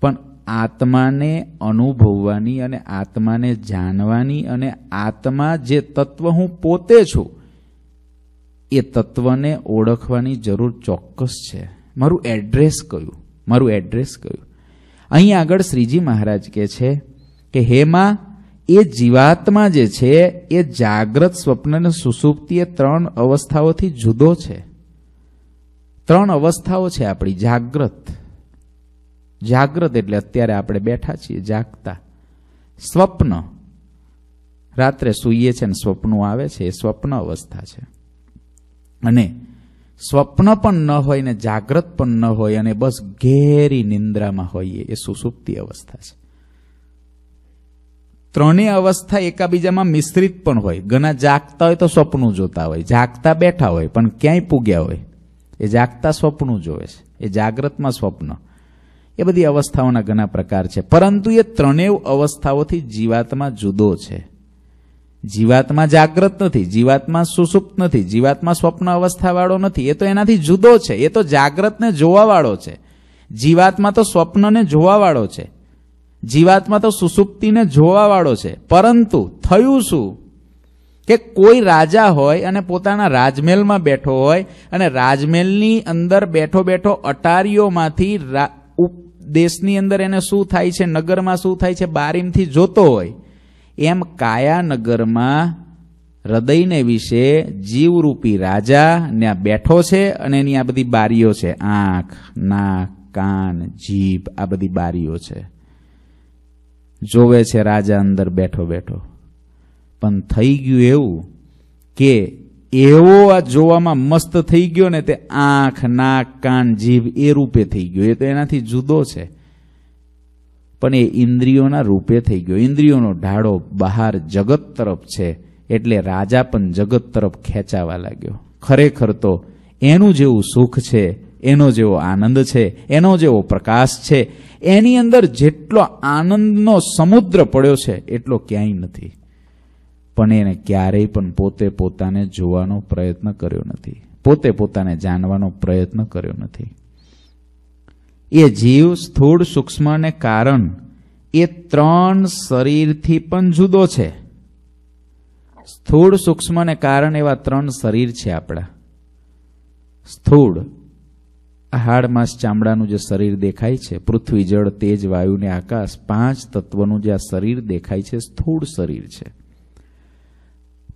પણ આત્માને અનુભવવાની અને આત્માને જાણવાની અને આત્મા જે તત્વ હું પોતે છું એ તત્વને ઓળખવાની જરૂર ચોક્કસ છે મારું એડ્રેસ કયું મારું એડ્રેસ કયું અહીં આગળ શ્રીજી મહારાજ કહે છે કે હેમાં એ જીવાત્મા જે છે એ જાગ્રત સ્વપ્ન અને સુસુપ્તિ એ ત્રણ અવસ્થાઓથી જુદો છે ત્રણ અવસ્થાઓ છે આપણી જાગ્રત જાગ્રત એટલે અત્યારે આપણે બેઠા છીએ જાગતા સ્વપ્ન રાત્રે સૂઈએ છે ને સ્વપ્નો આવે છે એ સ્વપ્ન અવસ્થા છે અને સ્વપ્ન પણ ન હોય ને જાગ્રત પણ ન હોય અને બસ ઘેરી નિંદ્રામાં હોઈએ એ સુસુપ્તિ અવસ્થા છે ત્રણેય અવસ્થા એકાબીજામાં મિશ્રિત પણ હોય ઘણા જાગતા હોય તો સ્વપ્નું જોતા હોય જાગતા બેઠા હોય પણ ક્યાંય પૂગ્યા હોય એ જાગતા સ્વપ્નું જોવે છે એ જાગ્રતમાં સ્વપ્ન એ બધી અવસ્થાઓના ઘણા પ્રકાર છે પરંતુ એ ત્રણેય અવસ્થાઓથી જીવાતમાં જુદો છે જીવાતમાં જાગ્રત નથી જીવાતમાં સુસુપ્ત નથી જીવાતમાં સ્વપ્ન અવસ્થાવાળો નથી એ તો એનાથી જુદો છે એ તો જાગ્રતને જોવાવાળો છે જીવાતમાં તો સ્વપ્નને જોવાવાળો છે જીવાતમાં તો સુસુપ્તિને જોવાવાળો છે પરંતુ થયું શું કે કોઈ રાજા હોય અને પોતાના રાજમહેલમાં બેઠો હોય અને રાજમહેલની અંદર બેઠો બેઠો અટારીઓમાંથી દેશની અંદર એને શું થાય છે નગરમાં શું થાય છે બારીમથી જોતો હોય એમ કાયાનગરમાં હૃદયને વિશે જીવરૂપી રાજા ત્યાં બેઠો છે અને એની આ બધી બારીઓ છે આંખ નાક કાન જીભ આ બધી બારીઓ છે જોવે છે રાજા અંદર બેઠો બેઠો પણ થઈ ગયું એવું કે એવો આ જોવામાં મસ્ત થઈ ગયો ને તે આંખ નાક કાન જીભ એ રૂપે થઈ ગયો એ તો એનાથી જુદો છે પણ એ ઇન્દ્રિયોના રૂપે થઈ ગયો ઇન્દ્રિયોનો ઢાળો બહાર જગત તરફ છે એટલે રાજા પણ જગત તરફ ખેંચાવા લાગ્યો ખરેખર તો એનું જેવું સુખ છે એનો જેવો આનંદ છે એનો જેવો પ્રકાશ છે એની અંદર જેટલો આનંદનો સમુદ્ર પડ્યો છે એટલો ક્યાંય નથી પણ એને ક્યારેય પણ પોતે પોતાને જોવાનો પ્રયત્ન કર્યો નથી પોતે પોતાને જાણવાનો પ્રયત્ન કર્યો નથી એ જીવ સ્થૂળ સૂક્ષ્મને કારણ એ ત્રણ શરીરથી પણ જુદો છે સ્થૂળ સૂક્ષ્મને કારણ એવા ત્રણ શરીર છે આપણા સ્થૂળ હાડ માંસ ચામડાનું જે શરીર દેખાય છે પૃથ્વી જળ તેજ વાયુ ને આકાશ પાંચ તત્વનું જે આ શરીર દેખાય છે સ્થૂળ શરીર છે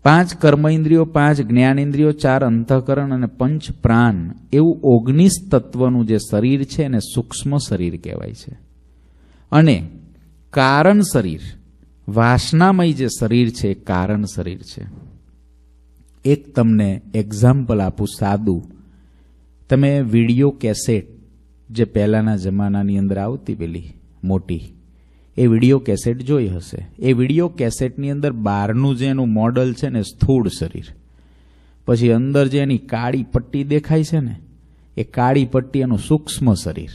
પાંચ કર્મ ઇન્દ્રિયો પાંચ જ્ઞાન ઇન્દ્રિયો ચાર અંતઃકરણ અને પંચ પ્રાણ એવું ઓગણીસ તત્વનું જે શરીર છે એને સૂક્ષ્મ શરીર કહેવાય છે અને કારણ શરીર વાસનામય જે શરીર છે એ કારણ શરીર છે એક તમને એક્ઝામ્પલ આપું સાદું તમે વિડીયો કેસેટ જે પહેલાંના જમાનાની અંદર આવતી પેલી મોટી એ વિડીયો કેસેટ જોઈ હશે એ વિડીયો કેસેટની અંદર બહારનું જે એનું મોડલ છે ને સ્થૂળ શરીર પછી અંદર જે એની કાળી પટ્ટી દેખાય છે ને એ કાળી પટ્ટી એનું સૂક્ષ્મ શરીર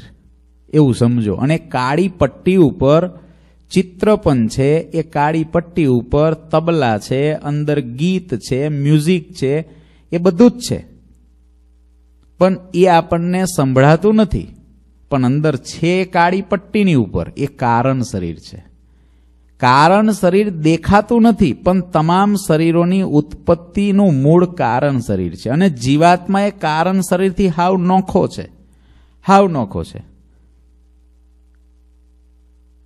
એવું સમજો અને કાળી પટ્ટી ઉપર ચિત્રપન છે એ કાળી પટ્ટી ઉપર તબલા છે અંદર ગીત છે મ્યુઝિક છે એ બધું જ છે પણ એ આપણને સંભળાતું નથી પણ અંદર છે કાળી પટ્ટીની ઉપર એ કારણ શરીર છે કારણ શરીર દેખાતું નથી પણ તમામ શરીરોની ઉત્પત્તિનું મૂળ કારણ શરીર છે અને જીવાત્મા એ કારણ શરીરથી હાવ નોખો છે હાવ નોખો છે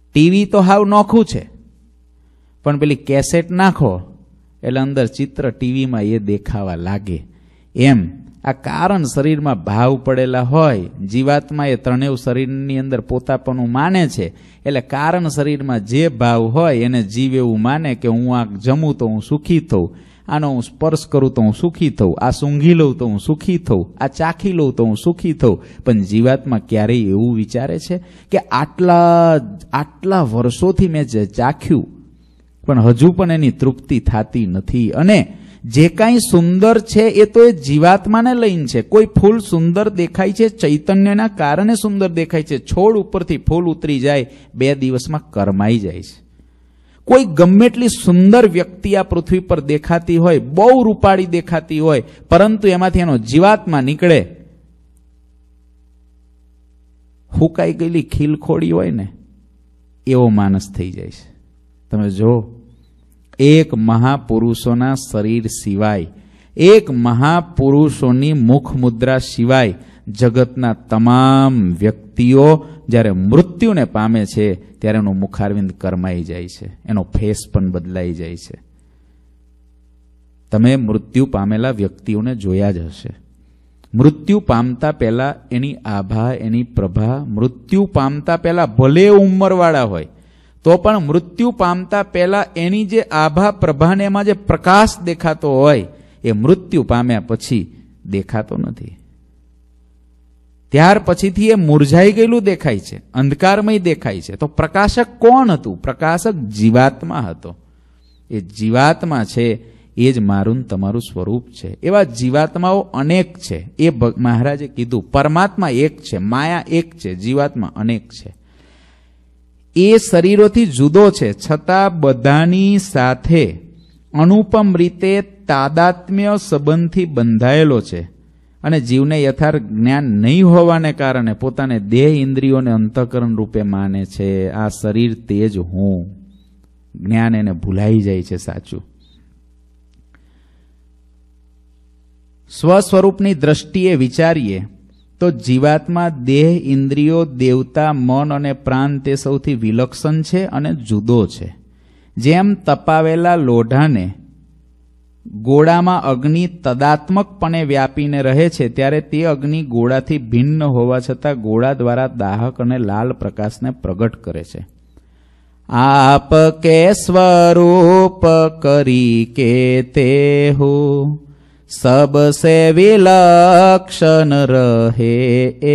ટીવી તો હાવ નોખું છે પણ પેલી કેસેટ નાખો એટલે અંદર ચિત્ર ટીવીમાં એ દેખાવા લાગે એમ આ કારણ શરીરમાં ભાવ પડેલા હોય જીવાત્મા એ ત્રણેય શરીરની અંદર પોતાપણું માને છે એટલે કારણ શરીરમાં જે ભાવ હોય એને જીવ એવું માને કે હું આ જમું તો હું સુખી થઉં આનો હું સ્પર્શ કરું તો હું સુખી થઉં આ સૂંઘી લઉં તો હું સુખી થઉં આ ચાખી લઉં તો હું સુખી થઉં પણ જીવાત્મા ક્યારેય એવું વિચારે છે કે આટલા આટલા વર્ષોથી મેં જે ચાખ્યું પણ હજુ પણ એની તૃપ્તિ થતી નથી અને જે કાંઈ સુંદર છે એ તો એ જીવાત્માને લઈને છે કોઈ ફૂલ સુંદર દેખાય છે ચૈતન્યના કારણે સુંદર દેખાય છે છોડ ઉપરથી ફૂલ ઉતરી જાય બે દિવસમાં કરમાઈ જાય છે કોઈ ગમે એટલી સુંદર વ્યક્તિ આ પૃથ્વી પર દેખાતી હોય બહુ રૂપાળી દેખાતી હોય પરંતુ એમાંથી એનો જીવાત્મા નીકળે હુકાઈ ગયેલી ખીલખોડી હોય ને એવો માનસ થઈ જાય છે તમે જો એક મહાપુરુષોના શરીર સિવાય એક મહાપુરુષોની મુખ મુદ્રા સિવાય જગતના તમામ વ્યક્તિઓ જ્યારે મૃત્યુને પામે છે ત્યારે એનું મુખારવિંદ કરમાઈ જાય છે એનો ફેસ પણ બદલાઈ જાય છે તમે મૃત્યુ પામેલા વ્યક્તિઓને જોયા જ હશે મૃત્યુ પામતા પહેલા એની આભા એની પ્રભા મૃત્યુ પામતા પહેલા ભલે ઉંમરવાળા હોય તો પણ મૃત્યુ પામતા પહેલાં એની જે આભા પ્રભાને એમાં જે પ્રકાશ દેખાતો હોય એ મૃત્યુ પામ્યા પછી દેખાતો નથી ત્યાર પછીથી એ મુરઝાઈ ગયેલું દેખાય છે અંધકારમય દેખાય છે તો પ્રકાશક કોણ હતું પ્રકાશક જીવાત્મા હતો એ જીવાત્મા છે એ જ મારું તમારું સ્વરૂપ છે એવા જીવાત્માઓ અનેક છે એ મહારાજે કીધું પરમાત્મા એક છે માયા એક છે જીવાત્મા અનેક છે એ શરીરોથી જુદો છે છતાં બધાની સાથે અનુપમ રીતે તાદાત્મ્ય સંબંધથી બંધાયેલો છે અને જીવને યથાર્થ જ્ઞાન નહીં હોવાને કારણે પોતાને દેહ ઇન્દ્રિયોને અંતઃકરણ રૂપે માને છે આ શરીર તે જ હું જ્ઞાન એને ભૂલાઈ જાય છે સાચું સ્વસ્વરૂપની દ્રષ્ટિએ વિચારીએ તો જીવાત્મા દેહ ઇન્દ્રિયો દેવતા મન અને પ્રાણ તે સૌથી વિલક્ષણ છે અને જુદો છે જેમ તપાવેલા લોઢાને ગોળામાં અગ્નિ તદાત્મકપણે વ્યાપીને રહે છે ત્યારે તે અગ્નિ ગોળાથી ભિન્ન હોવા છતાં ગોળા દ્વારા દાહક અને લાલ પ્રકાશને પ્રગટ કરે છે આપ કે સ્વરૂપ કરી કે તે હું सबसे विलक्षण रहे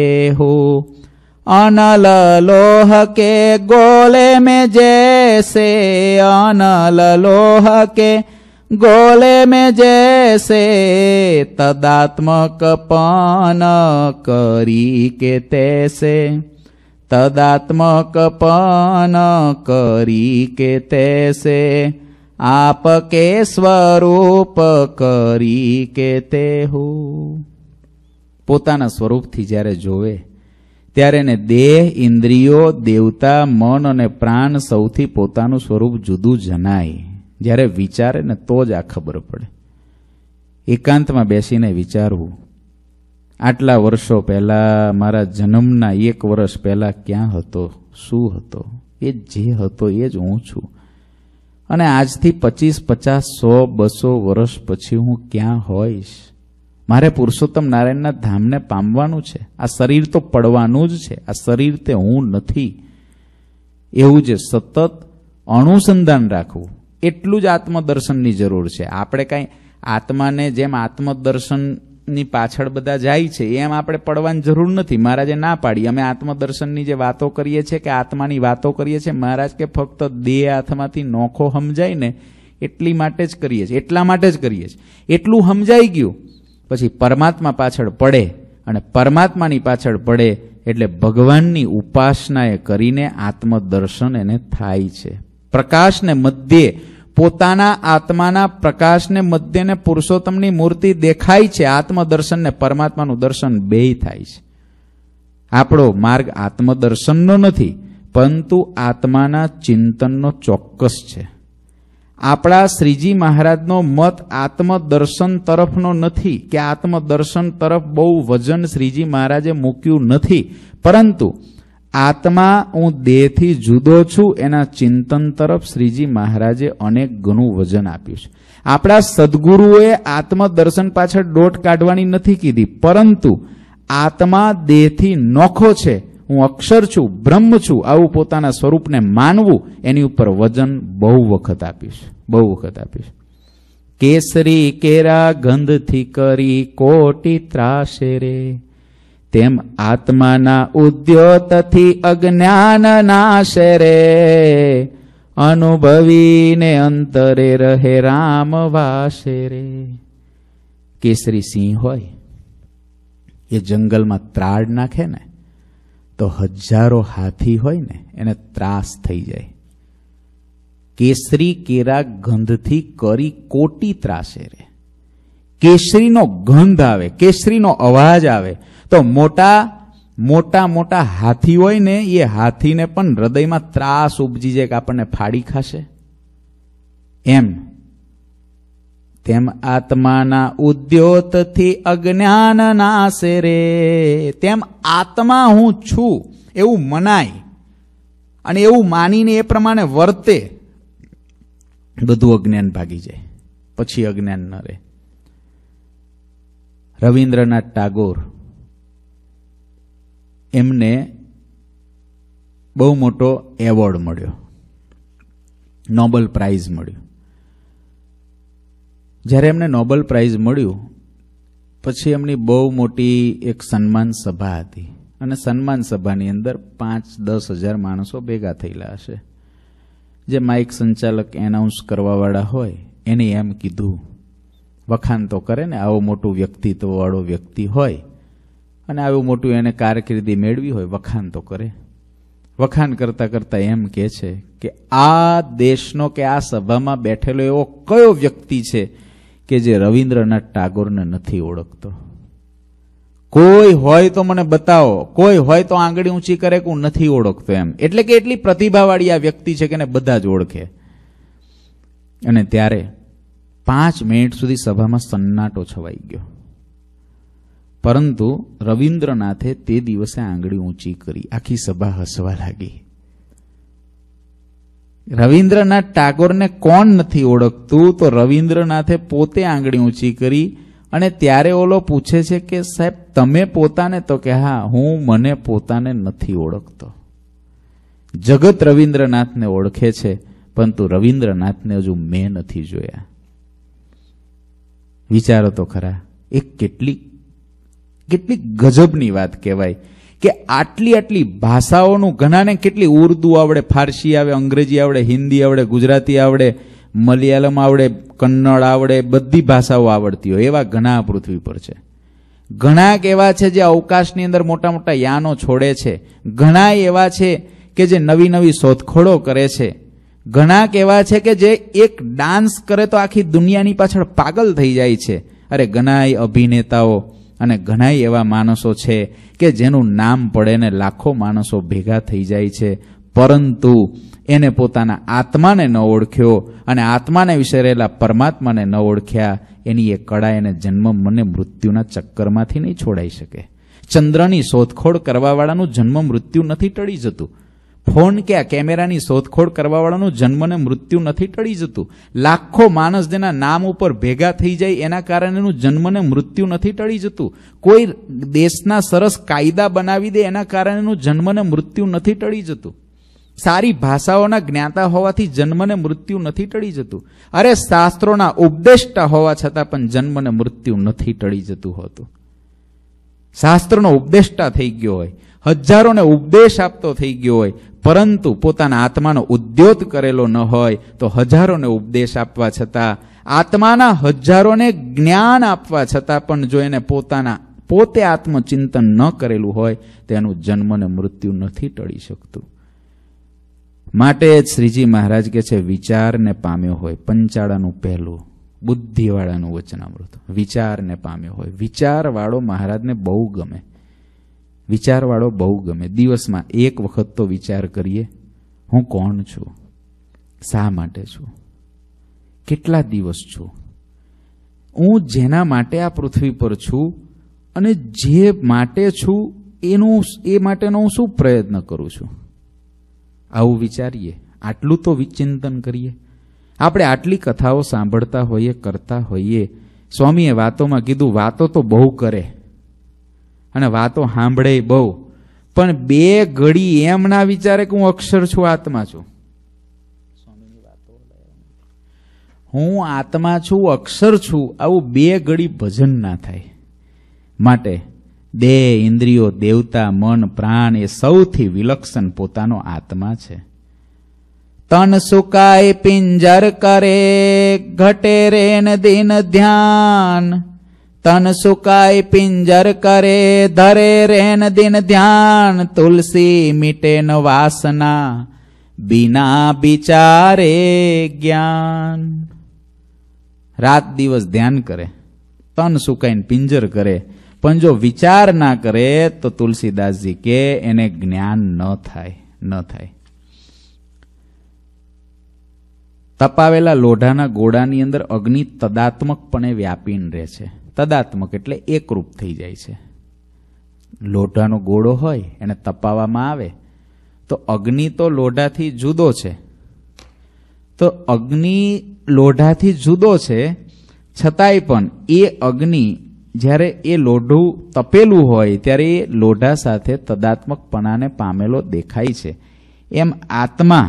एहो अनल लोह के गोले में जैसे अनल लोह के गोले में जैसे तदात्मक पान करी के तैसे तदात्मक पान करी के तैसे આપકે સ્વરૂપ કરી કે તે હો પોતાના સ્વરૂપથી જ્યારે જોવે ત્યારે એને દેહ ઇન્દ્રિયો દેવતા મન અને પ્રાણ સૌથી પોતાનું સ્વરૂપ જુદું જણાય જ્યારે વિચારે ને તો જ આ ખબર પડે એકાંતમાં બેસીને વિચારવું આટલા વર્ષો પહેલાં મારા જન્મના એક વર્ષ પહેલાં ક્યાં હતો શું હતો એ જે હતો એ જ હું છું અને આજથી પચીસ પચાસ સો બસો વર્ષ પછી હું ક્યાં હોઈશ મારે પુરુષોત્તમ નારાયણના ધામને પામવાનું છે આ શરીર તો પડવાનું જ છે આ શરીર તે હું નથી એવું જે સતત અનુસંધાન રાખવું એટલું જ આત્મદર્શનની જરૂર છે આપણે કાંઈ આત્માને જેમ આત્મદર્શન ની પાછળ બધા જાય છે એમ આપણે પડવાની જરૂર નથી મહારાજે ના પાડી અમે આત્મદર્શનની જે વાતો કરીએ છીએ કે આત્માની વાતો કરીએ છીએ મહારાજ કે ફક્ત દેહ હાથમાંથી નોખો સમજાય ને એટલી માટે જ કરીએ છીએ એટલા માટે જ કરીએ છીએ એટલું સમજાઈ ગયું પછી પરમાત્મા પાછળ પડે અને પરમાત્માની પાછળ પડે એટલે ભગવાનની ઉપાસના એ કરીને આત્મદર્શન એને થાય છે પ્રકાશને મધ્યે પોતાના આત્માના પ્રકાશને મધ્યને પુરુષોત્તમની મૂર્તિ દેખાય છે આત્મદર્શનને પરમાત્માનું દર્શન બે થાય છે આપણો માર્ગ આત્મદર્શનનો નથી પરંતુ આત્માના ચિંતનનો ચોક્કસ છે આપણા શ્રીજી મહારાજનો મત આત્મદર્શન તરફનો નથી કે આત્મદર્શન તરફ બહુ વજન શ્રીજી મહારાજે મૂક્યું નથી પરંતુ આત્મા હું દેહથી જુદો છું એના ચિંતન તરફ શ્રીજી મહારાજે અનેક ઘણું વજન આપ્યું છે આપણા સદગુરુએ આત્મદર્શન પાછળ ડોટ કાઢવાની નથી કીધી પરંતુ આત્મા દેહથી નોખો છે હું અક્ષર છું બ્રહ્મ છું આવું પોતાના સ્વરૂપને માનવું એની ઉપર વજન બહુ વખત આપીશ બહુ વખત આપીશ કેસરી કેરા ગંધથી કરી કોટી ત્રાસે રે તેમ આત્માના ઉદ્યોતથી અજ્ઞાન નાશે રે અનુભવીને અંતરે રહે રામ વાસે રે કેસરી સિંહ હોય એ જંગલમાં ત્રાડ નાખે ને તો હજારો હાથી હોય ને એને ત્રાસ થઈ જાય કેસરી કેરા ગંધથી કરી કોટી ત્રાસે રે કેસરીનો ગંધ આવે કેસરીનો અવાજ આવે તો મોટા મોટા મોટા હાથી હોય ને એ હાથીને પણ હૃદયમાં ત્રાસ ઉપજી જાય કે આપણને ફાડી ખાશે એમ તેમ આત્માના ઉદ્યોતથી અજ્ઞાન નાશે રે તેમ આત્મા હું છું એવું મનાય અને એવું માનીને એ પ્રમાણે વર્તે બધું અજ્ઞાન ભાગી જાય પછી અજ્ઞાન ન રહે રવિન્દ્રનાથ ટાગોર એમને બહુ મોટો એવોર્ડ મળ્યો નોબલ પ્રાઇઝ મળ્યું જ્યારે એમને નોબલ પ્રાઇઝ મળ્યું પછી એમની બહુ મોટી એક સન્માન સભા હતી અને સન્માન સભાની અંદર પાંચ દસ હજાર માણસો ભેગા થયેલા હશે જે માઇક સંચાલક એનાઉન્સ કરવાવાળા હોય એને એમ કીધું વખાણ તો કરે ને આવો મોટું વ્યક્તિત્વવાળો વ્યક્તિ હોય અને આવું મોટું એને કારકિર્દી મેળવી હોય વખાણ તો કરે વખાણ કરતા કરતા એમ કે છે કે આ દેશનો કે આ સભામાં બેઠેલો એવો કયો વ્યક્તિ છે કે જે રવિન્દ્રનાથ ટાગોરને નથી ઓળખતો કોઈ હોય તો મને બતાવો કોઈ હોય તો આંગળી ઊંચી કરે કે હું નથી ઓળખતો એમ એટલે કે એટલી પ્રતિભાવાળી આ વ્યક્તિ છે કે એને બધા જ ઓળખે અને ત્યારે પાંચ મિનિટ સુધી સભામાં સન્નાટો છવાઈ ગયો પરંતુ રવિન્દ્રનાથે તે દિવસે આંગળી ઊંચી કરી આખી સભા હસવા લાગી રવિન્દ્રનાથ ટાગોરને કોણ નથી ઓળખતું તો રવિન્દ્રનાથે પોતે આંગળી ઊંચી કરી અને ત્યારે ઓલો પૂછે છે કે સાહેબ તમે પોતાને તો કે હા હું મને પોતાને નથી ઓળખતો જગત રવિન્દ્રનાથને ઓળખે છે પરંતુ રવિન્દ્રનાથને હજુ મેં નથી જોયા વિચારો તો ખરા એક કેટલી કેટલી ગજબની વાત કહેવાય કે આટલી આટલી ભાષાઓનું ઘણાને કેટલી ઉર્દુ આવડે ફારસી આવે અંગ્રેજી આવડે હિન્દી આવડે ગુજરાતી આવડે મલયાલમ આવડે કન્નડ આવડે બધી ભાષાઓ આવડતી હોય એવા ઘણા પૃથ્વી પર છે ઘણા એવા છે જે અવકાશની અંદર મોટા મોટા યાનો છોડે છે ઘણા એવા છે કે જે નવી નવી શોધખોળો કરે છે ઘણા એવા છે કે જે એક ડાન્સ કરે તો આખી દુનિયાની પાછળ પાગલ થઈ જાય છે અરે ઘણા અભિનેતાઓ અને ઘણાય એવા માણસો છે કે જેનું નામ પડે ને લાખો માણસો ભેગા થઈ જાય છે પરંતુ એને પોતાના આત્માને ન ઓળખ્યો અને આત્માને વિશે રહેલા પરમાત્માને ન ઓળખ્યા એની એ કળા એને જન્મ મને મૃત્યુના ચક્કરમાંથી નહીં છોડાઈ શકે ચંદ્રની શોધખોળ કરવાવાળાનું જન્મ મૃત્યુ નથી ટળી જતું ફોન કે આ કેમેરાની શોધખોળ કરવાવાળાનું જન્મ ને મૃત્યુ નથી ટળી જતું લાખો માણસ જેના નામ ઉપર ભેગા થઈ જાય એના કારણે એનું જન્મ ને મૃત્યુ નથી ટળી જતું કોઈ દેશના સરસ કાયદા બનાવી દે એના કારણે એનું જન્મ ને મૃત્યુ નથી ટળી જતું સારી ભાષાઓના જ્ઞાતા હોવાથી જન્મ ને મૃત્યુ નથી ટળી જતું અરે શાસ્ત્રોના ઉપદેષ્ટા હોવા છતાં પણ જન્મ ને મૃત્યુ નથી ટળી જતું હોતું શાસ્ત્રનો ઉપદેષ્ટા થઈ ગયો હોય હજારોને ઉપદેશ આપતો થઈ ગયો હોય પરંતુ પોતાના આત્માનો ઉદ્યોત કરેલો ન હોય તો હજારોને ઉપદેશ આપવા છતાં આત્માના હજારોને જ્ઞાન આપવા છતાં પણ જો એને પોતાના પોતે આત્મચિંતન ન કરેલું હોય તેનું જન્મ ને મૃત્યુ નથી ટળી શકતું માટે જ શ્રીજી મહારાજ કે છે વિચારને પામ્યો હોય પંચાળાનું પહેલું બુદ્ધિવાળાનું વચનામૃત વિચારને પામ્યો હોય વિચારવાળો મહારાજને બહુ ગમે વિચારવાળો બહુ ગમે દિવસમાં એક વખત તો વિચાર કરીએ હું કોણ છું શા માટે છું કેટલા દિવસ છું હું જેના માટે આ પૃથ્વી પર છું અને જે માટે છું એનું એ માટેનો હું શું પ્રયત્ન કરું છું આવું વિચારીએ આટલું તો વિચિંતન કરીએ આપણે આટલી કથાઓ સાંભળતા હોઈએ કરતા હોઈએ સ્વામીએ વાતોમાં કીધું વાતો તો બહુ કરે અને વાતો સાંભળે બહુ પણ બે ઘડી એમ ના વિચારે કે હું અક્ષર છું આત્મા છું હું આત્મા છું અક્ષર છું આવું બે ઘડી ભજન ના થાય માટે દેહ ઇન્દ્રિયો દેવતા મન પ્રાણ એ સૌથી વિલક્ષણ પોતાનો આત્મા છે તન સુકાય પિંજર કરે ઘટે રેન દિન ધ્યાન તન સુકાય પિંજર કરે ધરે રેન દિન ધ્યાન તુલસી મિટેન વાસના બિના બિચારે જ્ઞાન રાત દિવસ ધ્યાન કરે તન સુકાઈને પિંજર કરે પણ જો વિચાર ના કરે તો તુલસીદાસજી કે એને જ્ઞાન ન થાય ન થાય તપાવેલા લોઢાના ગોળાની અંદર અગ્નિ તદાત્મકપણે વ્યાપીને રહે છે તદાત્મક એટલે એકરૂપ થઈ જાય છે લોઢાનો ગોળો હોય એને તપાવવામાં આવે તો અગ્નિ તો લોઢાથી જુદો છે તો અગ્નિ લોઢાથી જુદો છે છતાંય પણ એ અગ્નિ જ્યારે એ લોઢું તપેલું હોય ત્યારે એ લોઢા સાથે તદાત્મકપણાને પામેલો દેખાય છે એમ આત્મા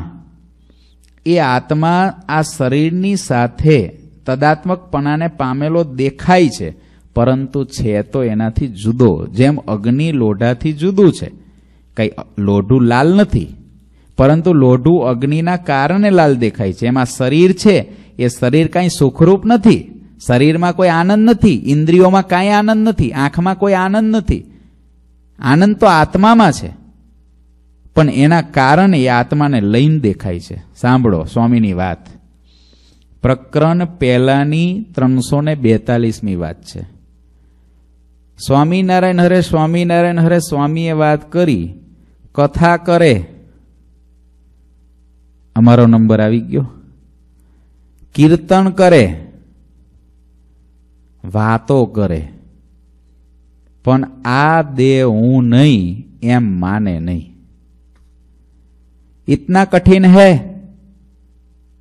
એ આત્મા આ શરીરની સાથે તદાત્મકપણાને પામેલો દેખાય છે પરંતુ છે તો એનાથી જુદો જેમ અગ્નિ લોઢાથી જુદું છે કંઈ લોઢું લાલ નથી પરંતુ લોઢું અગ્નિના કારણે લાલ દેખાય છે એમાં શરીર છે એ શરીર કાંઈ સુખરૂપ નથી શરીરમાં કોઈ આનંદ નથી ઇન્દ્રિયોમાં કાંઈ આનંદ નથી આંખમાં કોઈ આનંદ નથી આનંદ તો આત્મામાં છે પણ એના કારણે એ આત્માને લઈને દેખાય છે સાંભળો સ્વામીની વાત પ્રકરણ પહેલાંની ત્રણસો ને બેતાલીસમી વાત છે સ્વામિનારાયણ હરે સ્વામિનારાયણ હરે સ્વામીએ વાત કરી કથા કરે અમારો નંબર આવી ગયો કીર્તન કરે વાતો કરે પણ આ દે હું નહીં એમ માને નહીં ઇતના કઠિન હૈ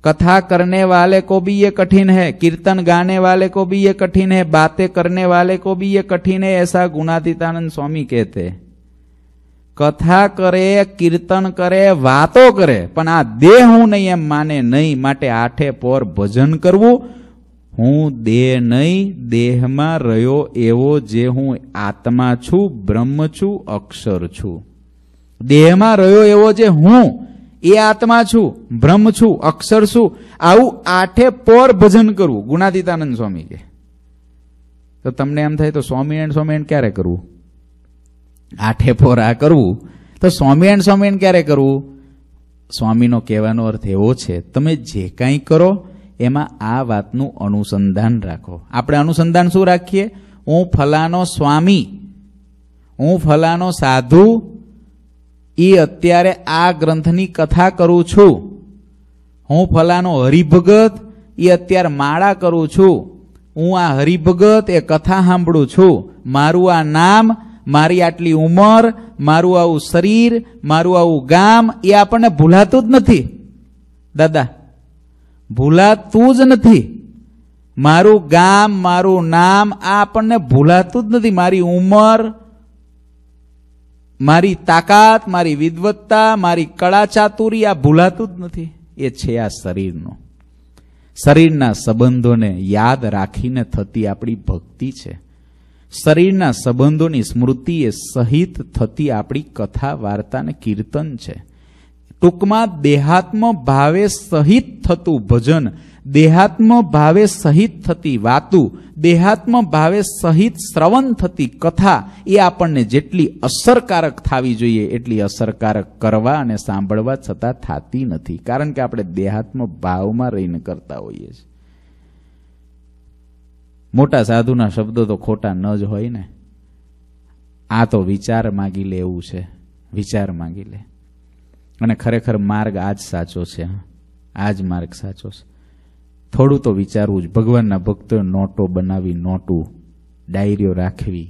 कथा करने वाले को भी ये कठिन है कीर्तन गाने वाले को भी ये कठिन है बातें करने वाले को भी ये कठिन है ऐसा गुणातीतानंद स्वामी कहते કથા કરે કીર્તન કરે વાતો કરે પણ આ દેહ હું નહીં એમ માને નહીં માટે આઠે પોર ભજન કરવું હું દેહ નહીં દેહમાં રહ્યો એવો જે હું આત્મા છું બ્રહ્મ છું અક્ષર છું દેહમાં રહ્યો એવો જે હું એ આત્મા છું બ્રહ્મ છું અક્ષર છું આવું આઠે પોર ભજન કરવું ગુણાતીતાનંદ સ્વામી કે તો તમને એમ થાય તો સ્વામી એન્ડ સ્વામી એન્ડ ક્યારે કરવું આઠે પોર આ કરવું તો સ્વામી એન્ડ સ્વામી એન્ડ ક્યારે કરવું સ્વામીનો કહેવાનો અર્થ એવો છે તમે જે કાંઈ કરો એમાં આ વાતનું અનુસંધાન રાખો આપણે અનુસંધાન શું રાખીએ હું ફલાનો સ્વામી હું ફલાનો સાધુ એ અત્યારે આ ગ્રંથની કથા કરું છું હું ફલાનો હરિભગત એ અત્યારે માળા કરું છું હું આ હરિભગત એ કથા સાંભળું છું મારું આ નામ મારી આટલી ઉંમર મારું આવું શરીર મારું આવું ગામ એ આપણને ભૂલાતું જ નથી દાદા ભૂલાતું જ નથી મારું ગામ મારું નામ આ આપણને ભૂલાતું જ નથી મારી ઉંમર મારી તાકાત મારી વિદવત્તા મારી કળા ચાતુરી આ ભૂલાતું જ નથી એ છે આ શરીરનું શરીરના સંબંધોને યાદ રાખીને થતી આપણી ભક્તિ છે શરીરના સંબંધોની સ્મૃતિ એ સહિત થતી આપણી કથા વાર્તા અને કીર્તન છે ટૂંકમાં દેહાત્મ ભાવે સહિત થતું ભજન દેહાત્મ ભાવે સહિત થતી વાતું દેહાત્મ ભાવે સહિત શ્રવણ થતી કથા એ આપણને જેટલી અસરકારક થવી જોઈએ એટલી અસરકારક કરવા અને સાંભળવા છતાં થતી નથી કારણ કે આપણે દેહાત્મ ભાવમાં રહીને કરતા હોઈએ છીએ મોટા સાધુના શબ્દો તો ખોટા ન જ હોય ને આ તો વિચાર માગી લે એવું છે વિચાર માગી લે અને ખરેખર માર્ગ આ જ સાચો છે આ જ માર્ગ સાચો છે થોડું તો વિચારવું જ ભગવાનના ભક્તોએ નોટો બનાવી નોટું ડાયરીઓ રાખવી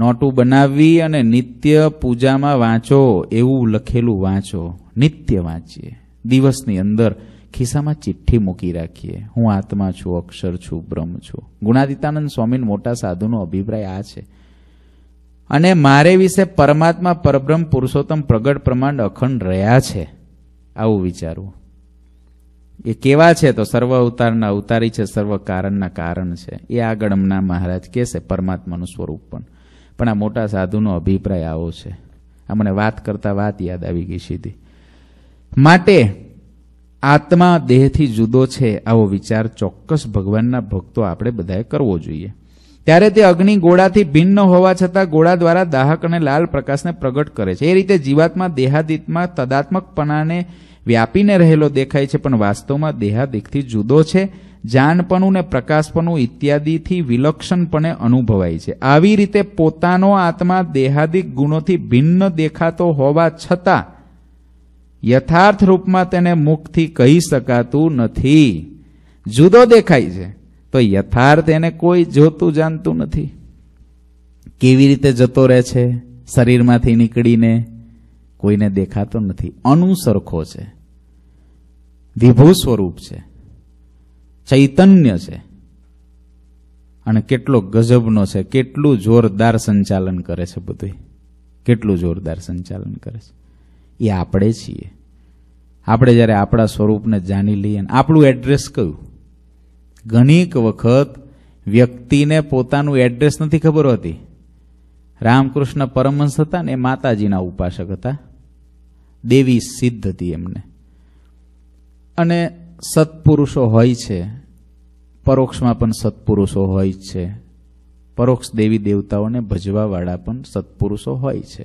નોટું બનાવી અને નિત્ય પૂજામાં વાંચો એવું લખેલું વાંચો નિત્ય વાંચીએ દિવસની અંદર ખિસ્સામાં ચિઠ્ઠી મૂકી રાખીએ હું આત્મા છું અક્ષર છું બ્રહ્મ છું ગુણાદિતાનંદ સ્વામીન મોટા સાધુનો અભિપ્રાય આ છે અને મારે વિશે પરમાત્મા પરબ્રહ્મ પુરુષોત્તમ પ્રગટ પ્રમાણ અખંડ રહ્યા છે આવું વિચારવું એ કેવા છે તો સર્વ અવતારના અવતારી છે સર્વ કારણના કારણ છે એ આગળ આગળમના મહારાજ કહેશે પરમાત્માનું સ્વરૂપ પણ પણ આ મોટા સાધુનો અભિપ્રાય આવો છે આ મને વાત કરતા વાત યાદ આવી ગઈ સીધી માટે આત્મા દેહથી જુદો છે આવો વિચાર ચોક્કસ ભગવાનના ભક્તો આપણે બધાએ કરવો જોઈએ ત્યારે તે અગ્નિ ગોળાથી ભિન્ન હોવા છતાં ગોળા દ્વારા દાહક અને લાલ પ્રકાશને પ્રગટ કરે છે એ રીતે જીવાતમાં દેહાદિતમાં તદાત્મકપણાને વ્યાપીને રહેલો દેખાય છે પણ વાસ્તવમાં દેહાદિકથી જુદો છે જાનપણું ને પ્રકાશપણું ઇત્યાદિથી વિલક્ષણપણે અનુભવાય છે આવી રીતે પોતાનો આત્મા દેહાદિક ગુણોથી ભિન્ન દેખાતો હોવા છતાં યથાર્થ રૂપમાં તેને મુખથી કહી શકાતું નથી જુદો દેખાય છે તો યથાર્થ એને કોઈ જોતું જાણતું નથી કેવી રીતે જતો રહે છે શરીરમાંથી નીકળીને કોઈને દેખાતો નથી અનુસરખો છે વિભુ સ્વરૂપ છે ચૈતન્ય છે અને કેટલો ગજબનો છે કેટલું જોરદાર સંચાલન કરે છે બધું કેટલું જોરદાર સંચાલન કરે છે એ આપણે છીએ આપણે જ્યારે આપણા સ્વરૂપને જાણી લઈએ આપણું એડ્રેસ કયું ઘણીક વખત વ્યક્તિને પોતાનું એડ્રેસ નથી ખબર હોતી રામકૃષ્ણ પરમહંસ હતા ને માતાજીના ઉપાસક હતા દેવી સિદ્ધ હતી એમને અને સત્પુરુષો હોય છે પરોક્ષમાં પણ સત્પુરુષો હોય છે પરોક્ષ દેવી દેવતાઓને ભજવાવાળા પણ સત્પુરુષો હોય છે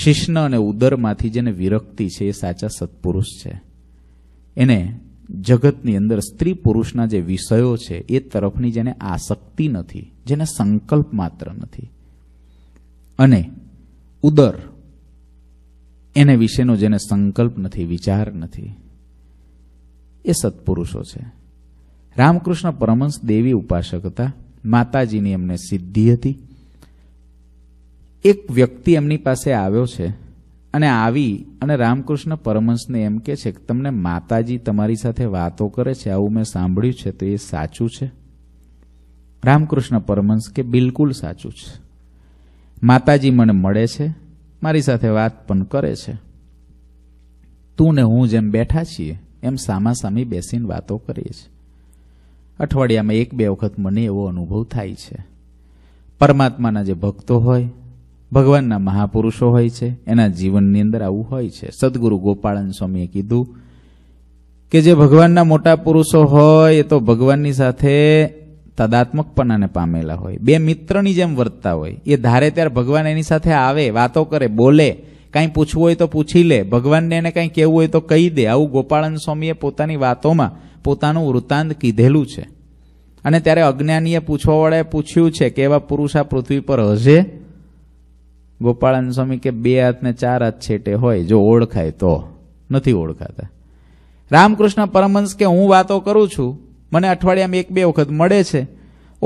શિષ્ણ અને ઉદરમાંથી જેને વિરક્તિ છે એ સાચા સત્પુરુષ છે એને જગતની અંદર સ્ત્રી પુરુષના જે વિષયો છે એ તરફની જેને આસક્તિ નથી જેને સંકલ્પ માત્ર નથી અને ઉદર એને વિશેનો જેને સંકલ્પ નથી વિચાર નથી એ સત્પુરુષો છે રામકૃષ્ણ પરમહંસ દેવી ઉપાસક હતા માતાજીની એમને સિદ્ધિ હતી એક વ્યક્તિ એમની પાસે આવ્યો છે અને આવી અને રામકૃષ્ણ પરમહંસને એમ કે છે કે તમને માતાજી તમારી સાથે વાતો કરે છે આવું મેં સાંભળ્યું છે તો એ સાચું છે રામકૃષ્ણ પરમહંસ કે બિલકુલ સાચું છે માતાજી મને મળે છે મારી સાથે વાત પણ કરે છે તું ને હું જેમ બેઠા છીએ એમ સામા સામી બેસીને વાતો કરીએ છીએ અઠવાડિયામાં એક બે વખત મને એવો અનુભવ થાય છે પરમાત્માના જે ભક્તો હોય ભગવાનના મહાપુરુષો હોય છે એના જીવનની અંદર આવું હોય છે સદગુરુ ગોપાળન સ્વામીએ કીધું કે જે ભગવાનના મોટા પુરુષો હોય એ તો ભગવાનની સાથે તદાત્મકપણાને પામેલા હોય બે મિત્રની જેમ વર્તતા હોય એ ધારે ત્યારે ભગવાન એની સાથે આવે વાતો કરે બોલે કાંઈ પૂછવું હોય તો પૂછી લે ભગવાનને એને કાંઈ કહેવું હોય તો કહી દે આવું ગોપાળન સ્વામીએ પોતાની વાતોમાં પોતાનું વૃત્તાંત કીધેલું છે અને ત્યારે અજ્ઞાનીએ પૂછવા વડે પૂછ્યું છે કે એવા પુરુષ આ પૃથ્વી પર હશે ગોપાળાનંદ સ્વામી કે બે હાથને ચાર હાથ છેટે હોય જો ઓળખાય તો નથી ઓળખાતા રામકૃષ્ણ પરમહંસ કે હું વાતો કરું છું મને અઠવાડિયામાં એક બે વખત મળે છે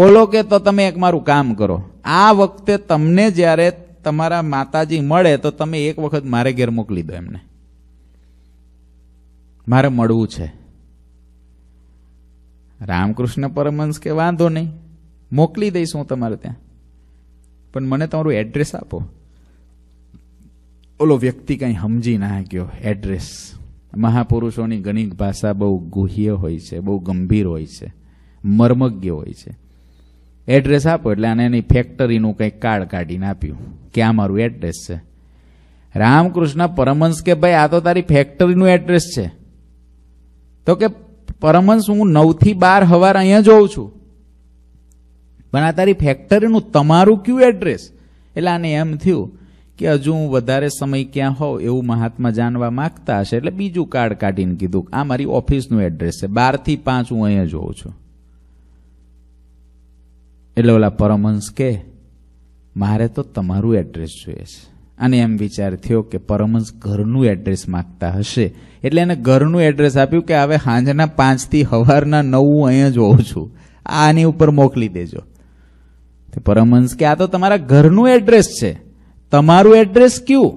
ઓલો કે તો તમે એક મારું કામ કરો આ વખતે તમને જ્યારે તમારા માતાજી મળે તો તમે એક વખત મારે ઘેર મોકલી દો એમને મારે મળવું છે રામકૃષ્ણ પરમહંસ કે વાંધો નહીં મોકલી દઈશ હું તમારે ત્યાં પણ મને તમારું એડ્રેસ આપો ઓલો વ્યક્તિ કાંઈ સમજી ના ગયો એડ્રેસ મહાપુરુષોની ગણિત ભાષા બહુ ગુહ્ય હોય છે બહુ ગંભીર હોય છે મર્મજ્ઞ હોય છે એડ્રેસ આપો એટલે આને એની ફેક્ટરીનું કંઈક કાર્ડ કાઢીને આપ્યું કે આ મારું એડ્રેસ છે રામકૃષ્ણ પરમહંસ કે ભાઈ આ તો તારી ફેક્ટરીનું એડ્રેસ છે તો કે પરમહંસ હું નવથી બાર હવાર અહીંયા જોઉં છું પણ આ તારી ફેક્ટરીનું તમારું કયું એડ્રેસ એટલે આને એમ થયું કે હજુ હું વધારે સમય ક્યાં હોઉં એવું મહાત્મા જાણવા માગતા હશે એટલે બીજું કાર્ડ કાઢીને કીધું આ મારી ઓફિસનું એડ્રેસ છે બારથી પાંચ હું અહીંયા જોઉં છું એટલે ઓલા પરમહંસ કે મારે તો તમારું એડ્રેસ જોઈએ છે અને એમ વિચાર થયો કે પરમહંસ ઘરનું એડ્રેસ માગતા હશે એટલે એને ઘરનું એડ્રેસ આપ્યું કે હવે સાંજના પાંચથી સવારના નવ હું અહીંયા જ હોઉં છું આની ઉપર મોકલી દેજો પરમહંસ કે આ તો તમારા ઘરનું એડ્રેસ છે તમારું એડ્રેસ કયું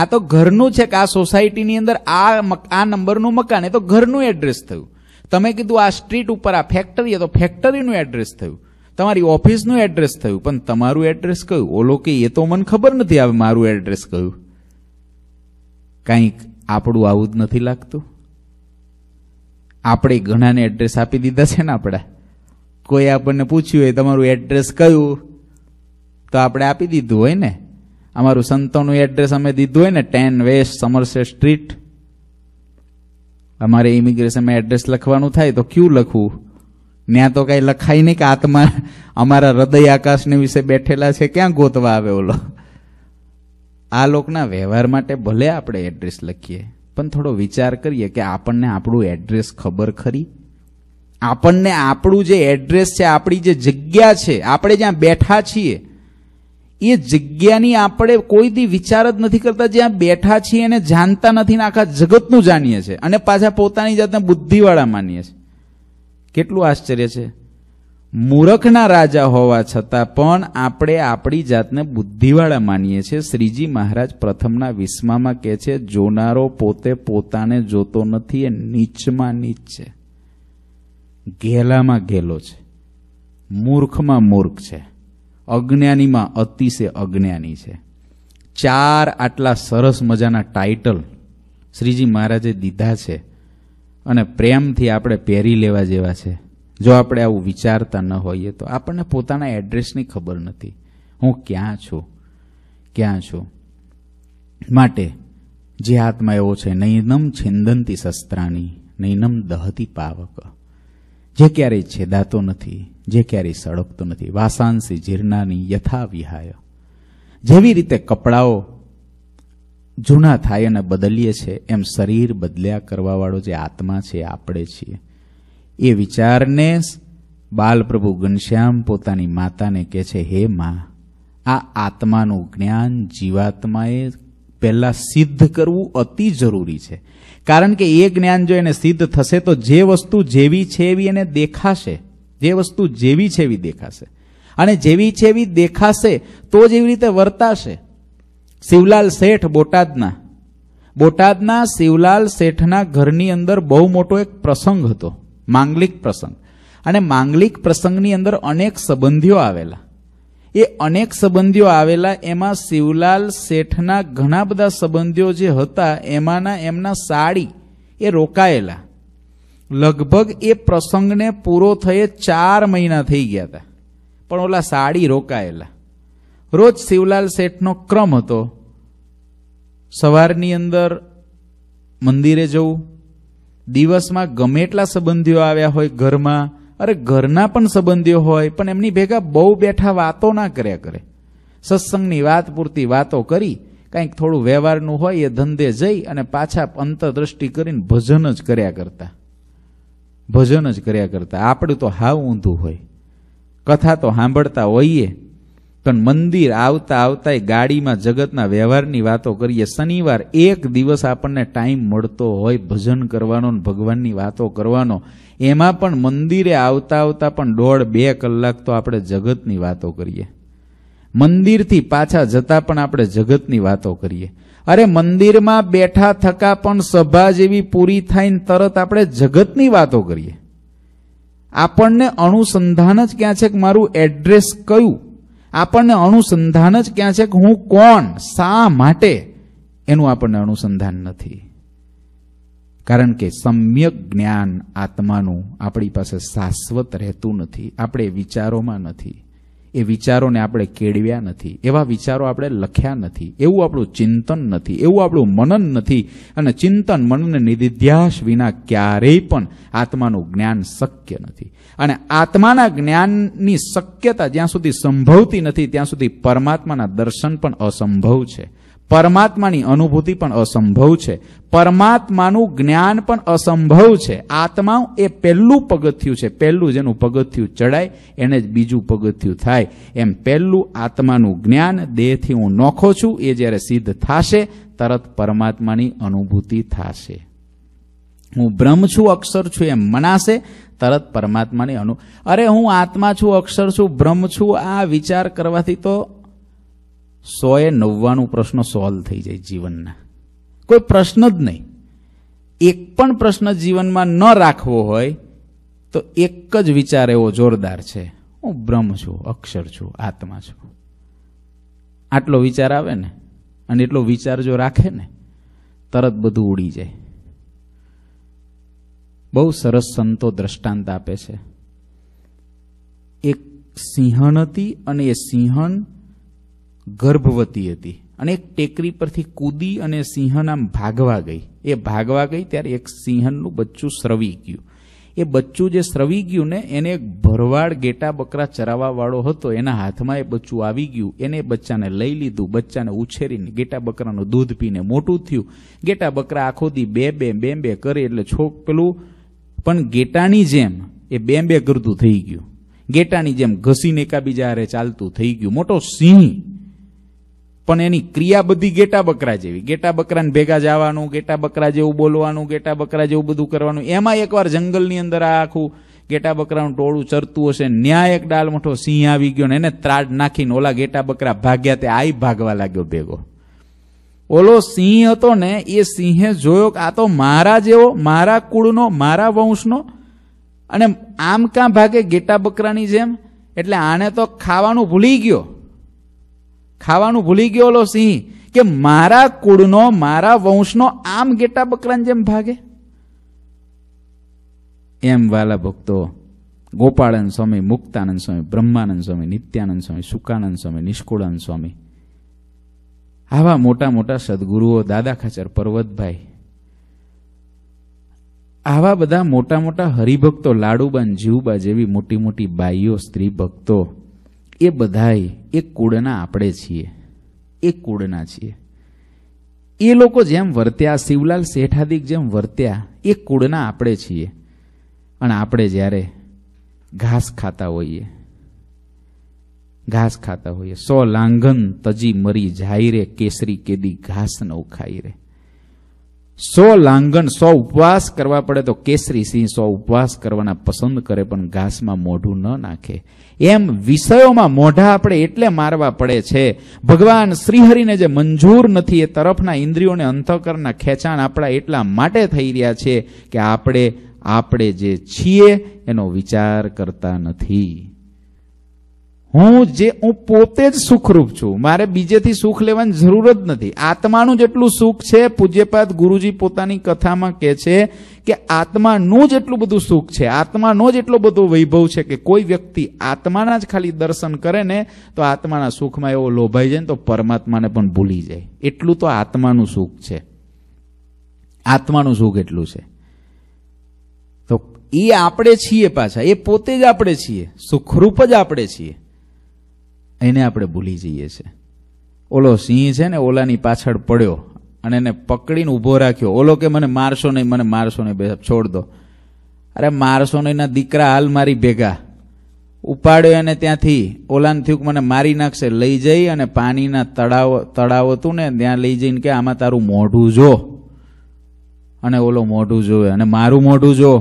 આ તો ઘરનું છે કે આ સોસાયટીની અંદર આ આ નંબરનું મકાન એ તો ઘરનું એડ્રેસ થયું તમે કીધું આ સ્ટ્રીટ ઉપર આ ફેક્ટરી તો ફેક્ટરીનું એડ્રેસ થયું તમારી ઓફિસનું એડ્રેસ થયું પણ તમારું એડ્રેસ કયું ઓલો કે એ તો મને ખબર નથી આવે મારું એડ્રેસ કયું કાંઈક આપણું આવું જ નથી લાગતું આપણે ઘણાને એડ્રેસ આપી દીધા છે ને આપણા કોઈ આપણને પૂછ્યું હોય તમારું એડ્રેસ કયું તો આપણે આપી દીધું હોય ને અમારું સંતોનું એડ્રેસ અમે દીધું હોય ને ટેન વેસ્ટ સમરસે સ્ટ્રીટ અમારે ઇમિગ્રેશનમાં એડ્રેસ લખવાનું થાય તો ક્યુ લખવું ત્યાં તો કાંઈ લખાય નહીં કે આત્મા અમારા હૃદય આકાશને વિશે બેઠેલા છે ક્યાં ગોતવા આવે ઓલો આ લોકના વ્યવહાર માટે ભલે આપણે એડ્રેસ લખીએ પણ થોડો વિચાર કરીએ કે આપણને આપણું એડ્રેસ ખબર ખરી આપણને આપણું જે એડ્રેસ છે આપણી જે જગ્યા છે આપણે જ્યાં બેઠા છીએ એ જગ્યાની આપણે કોઈ દી વિચાર જ નથી કરતા જ્યાં બેઠા છીએ એને જાણતા નથી ને આખા જગતનું જાણીએ છીએ અને પાછા પોતાની જાતને બુદ્ધિવાળા માનીએ છીએ કેટલું આશ્ચર્ય છે મૂરખના રાજા હોવા છતાં પણ આપણે આપણી જાતને બુદ્ધિવાળા માનીએ છીએ શ્રીજી મહારાજ પ્રથમના વિસ્મામાં કહે છે જોનારો પોતે પોતાને જોતો નથી એ નીચમાં નીચ છે ઘેલામાં ઘેલો છે મૂર્ખમાં મૂર્ખ છે અજ્ઞાનીમાં અતિશય અજ્ઞાની છે ચાર આટલા સરસ મજાના ટાઇટલ શ્રીજી મહારાજે દીધા છે અને પ્રેમથી આપણે પહેરી લેવા જેવા છે જો આપણે આવું વિચારતા ન હોઈએ તો આપણને પોતાના એડ્રેસની ખબર નથી હું ક્યાં છું ક્યાં છું માટે જે આત્મા એવો છે નૈનમ છિંદંતી શસ્ત્રાની નૈનમ દહતી પાવક જે ક્યારેય છેદાતો નથી જે ક્યારેય સળગતો નથી વાસાંસી જીર્ણાની યથા વિહાય જેવી રીતે કપડાઓ જૂના થાય અને બદલીએ છે એમ શરીર બદલ્યા કરવાવાળો જે આત્મા છે આપણે છીએ એ વિચારને બાલપ્રભુ ઘનશ્યામ પોતાની માતાને કહે છે હે મા આ આત્માનું જ્ઞાન જીવાત્માએ પહેલાં સિદ્ધ કરવું અતિ જરૂરી છે કારણ કે એ જ્ઞાન જો એને સિદ્ધ થશે તો જે વસ્તુ જેવી છે એવી એને દેખાશે જે વસ્તુ જેવી છે એવી દેખાશે અને જેવી છે એવી દેખાશે તો જ એવી રીતે વર્તાશે શિવલાલ શેઠ બોટાદના બોટાદના શિવલાલ શેઠના ઘરની અંદર બહુ મોટો એક પ્રસંગ હતો માંગલિક પ્રસંગ અને માંગલિક પ્રસંગની અંદર અનેક સંબંધીઓ આવેલા એ અનેક સંબંધીઓ આવેલા એમાં શિવલાલ શેઠના ઘણા બધા સંબંધીઓ જે હતા એમાંના એમના સાડી એ રોકાયેલા લગભગ એ પ્રસંગને પૂરો થયે ચાર મહિના થઈ ગયા હતા પણ ઓલા સાડી રોકાયેલા રોજ શિવલાલ શેઠનો ક્રમ હતો સવારની અંદર મંદિરે જવું દિવસમાં ગમે એટલા સંબંધીઓ આવ્યા હોય ઘરમાં અરે ઘરના પણ સંબંધીઓ હોય પણ એમની ભેગા બહુ બેઠા વાતો ના કર્યા કરે સત્સંગની વાત પૂરતી વાતો કરી કંઈક થોડું વ્યવહારનું હોય એ ધંધે જઈ અને પાછા અંતરદ્રષ્ટિ કરીને ભજન જ કર્યા કરતા ભજન જ કર્યા કરતા આપણું તો હાવ ઊંધું હોય કથા તો સાંભળતા હોઈએ પણ મંદિર આવતા આવતા ગાડીમાં જગતના વ્યવહારની વાતો કરીએ શનિવાર એક દિવસ આપણને ટાઈમ મળતો હોય ભજન કરવાનો ભગવાનની વાતો કરવાનો એમાં પણ મંદિરે આવતા આવતા પણ દોઢ બે કલાક તો આપણે જગતની વાતો કરીએ મંદિરથી પાછા જતા પણ આપણે જગતની વાતો કરીએ અરે મંદિરમાં બેઠા થકા પણ સભા જેવી પૂરી થઈને તરત આપણે જગતની વાતો કરીએ આપણને અનુસંધાન જ ક્યાં છે કે મારું એડ્રેસ કયું આપણને અનુસંધાન જ ક્યાં છે કે હું કોણ શા માટે એનું આપણને અનુસંધાન નથી કારણ કે સમ્યક જ્ઞાન આત્માનું આપણી પાસે શાશ્વત રહેતું નથી આપણે વિચારોમાં નથી એ વિચારોને આપણે કેળવ્યા નથી એવા વિચારો આપણે લખ્યા નથી એવું આપણું ચિંતન નથી એવું આપણું મનન નથી અને ચિંતન મનન નિધિધ્યાસ વિના ક્યારેય પણ આત્માનું જ્ઞાન શક્ય નથી અને આત્માના જ્ઞાનની શક્યતા જ્યાં સુધી સંભવતી નથી ત્યાં સુધી પરમાત્માના દર્શન પણ અસંભવ છે પરમાત્માની અનુભૂતિ પણ અસંભવ છે પરમાત્માનું જ્ઞાન પણ અસંભવ છે આત્મા એ પહેલું પગથિયું છે પહેલું જેનું પગથિયું ચડાય એને જ બીજું પગથિયું થાય એમ પહેલું આત્માનું જ્ઞાન દેહથી હું નોખો છું એ જ્યારે સિદ્ધ થશે તરત પરમાત્માની અનુભૂતિ થશે હું બ્રહ્મ છું અક્ષર છું એમ મનાશે તરત પરમાત્માની અનુ અરે હું આત્મા છું અક્ષર છું બ્રહ્મ છું આ વિચાર કરવાથી તો સો એ નવ્વાણું પ્રશ્ન સોલ્વ થઈ જાય જીવનના કોઈ પ્રશ્ન જ નહીં એક પણ પ્રશ્ન જીવનમાં ન રાખવો હોય તો એક જ વિચાર એવો જોરદાર છે હું બ્રહ્મ છું અક્ષર છું આત્મા છું આટલો વિચાર આવે ને અને એટલો વિચાર જો રાખે ને તરત બધું ઉડી જાય બહુ સરસ સંતો દ્રષ્ટાંત આપે છે એક સિંહણ હતી અને એ સિંહણ ગર્ભવતી હતી અને એક ટેકરી પરથી કૂદી અને સિંહના ભાગવા ગઈ એ ભાગવા ગઈ ત્યારે એક સિંહનું બચ્ચું સ્રવી ગયું એ બચ્ચું જે સ્રવી ગયું ને એને એક ભરવાડ ગેટા બકરા ચરાવવાવાળો હતો એના હાથમાં એ બચ્ચું આવી ગયું એને બચ્ચાને લઈ લીધું બચ્ચાને ઉછેરીને ગેટા બકરાનું દૂધ પીને મોટું થયું ગેટા બકરા આખો દી બે બે બે બે કરે એટલે છોક પેલું પણ ગેટાની જેમ એ બે બે કરતું થઈ ગયું ગેટાની જેમ ઘસીને એકાબીજા હારે ચાલતું થઈ ગયું મોટો સિંહ પણ એની ક્રિયા બધી ગેટા બકરા જેવી ગેટા બકરાને ભેગા જવાનું ગેટા બકરા જેવું બોલવાનું ગેટા બકરા જેવું બધું કરવાનું એમાં એકવાર જંગલની અંદર આ આખું ગેટા બકરાનું ટોળું ચરતું હશે ન્યાય એક ડાલમઠો સિંહ આવી ગયો ને એને ત્રાડ નાખીને ઓલા ગેટા બકરા ભાગ્યા તે આઈ ભાગવા લાગ્યો ભેગો ઓલો સિંહ હતો ને એ સિંહે જોયો કે આ તો મારા જેવો મારા કુળનો મારા વંશનો અને આમ કાં ભાગે ગેટા બકરાની જેમ એટલે આને તો ખાવાનું ભૂલી ગયો ખાવાનું ભૂલી ગયો ઓલો સિંહ કે મારા કુળનો મારા વંશનો આમ ગેટા બકરાની જેમ ભાગે એમ વાલા ભક્તો ગોપાળન સ્વામી મુક્તાનંદ સ્વામી બ્રહ્માનંદ સ્વામી નિત્યાનંદ સ્વામી સુકાનંદ સ્વામી નિષ્કુળાનંદ સ્વામી આવા મોટા મોટા સદગુરુઓ દાદા ખચર પર્વતભાઈ આવા બધા મોટા મોટા હરિભક્તો લાડુબાન જીવબા જેવી મોટી મોટી બાઈઓ સ્ત્રી ભક્તો એ બધાય એક કુળના આપણે છીએ એક કુળના છીએ એ લોકો જેમ વર્ત્યા શિવલાલ શેઠાદિક જેમ વર્ત્યા એ કુળના આપણે છીએ અને આપણે જ્યારે ઘાસ ખાતા હોઈએ ઘાસ ખાતા હોઈએ સો લાંઘન તજી મરી જાય રે કેસરી કેદી ઘાસ નવ ખાઈ રે સો લાંઘન સો ઉપવાસ કરવા પડે તો કેસરી સિંહ સો ઉપવાસ કરવાના પસંદ કરે પણ ઘાસમાં મોઢું ન નાખે એમ વિષયોમાં મોઢા આપણે એટલે મારવા પડે છે ભગવાન શ્રીહરિને જે મંજૂર નથી એ તરફના ઇન્દ્રિયોને અંતકરના ખેંચાણ આપણા એટલા માટે થઈ રહ્યા છે કે આપણે આપણે જે છીએ એનો વિચાર કરતા નથી હું જે હું પોતે જ સુખરૂપ છું મારે બીજેથી સુખ લેવાની જરૂર જ નથી આત્માનું જેટલું સુખ છે પૂજ્યપાદ ગુરુજી પોતાની કથામાં કહે છે કે આત્માનું જ એટલું બધું સુખ છે આત્માનો જ એટલો બધો વૈભવ છે કે કોઈ વ્યક્તિ આત્માના જ ખાલી દર્શન કરે ને તો આત્માના સુખમાં એવો લોભાઈ જાય ને તો પરમાત્માને પણ ભૂલી જાય એટલું તો આત્માનું સુખ છે આત્માનું સુખ એટલું છે તો એ આપણે છીએ પાછા એ પોતે જ આપણે છીએ સુખરૂપ જ આપણે છીએ એને આપણે ભૂલી જઈએ છીએ ઓલો સિંહ છે ને ઓલાની પાછળ પડ્યો અને એને પકડીને ઊભો રાખ્યો ઓલો કે મને મારશો નહીં મને મારશો નહીં બે છોડ દો અરે મારશો નહીં દીકરા હાલ મારી ભેગા ઉપાડ્યો એને ત્યાંથી ઓલાને થયું મને મારી નાખશે લઈ જઈ અને પાણીના તળાવ તળાવ હતું ને ત્યાં લઈ જઈને કે આમાં તારું મોઢું જો અને ઓલો મોઢું જોવે અને મારું મોઢું જો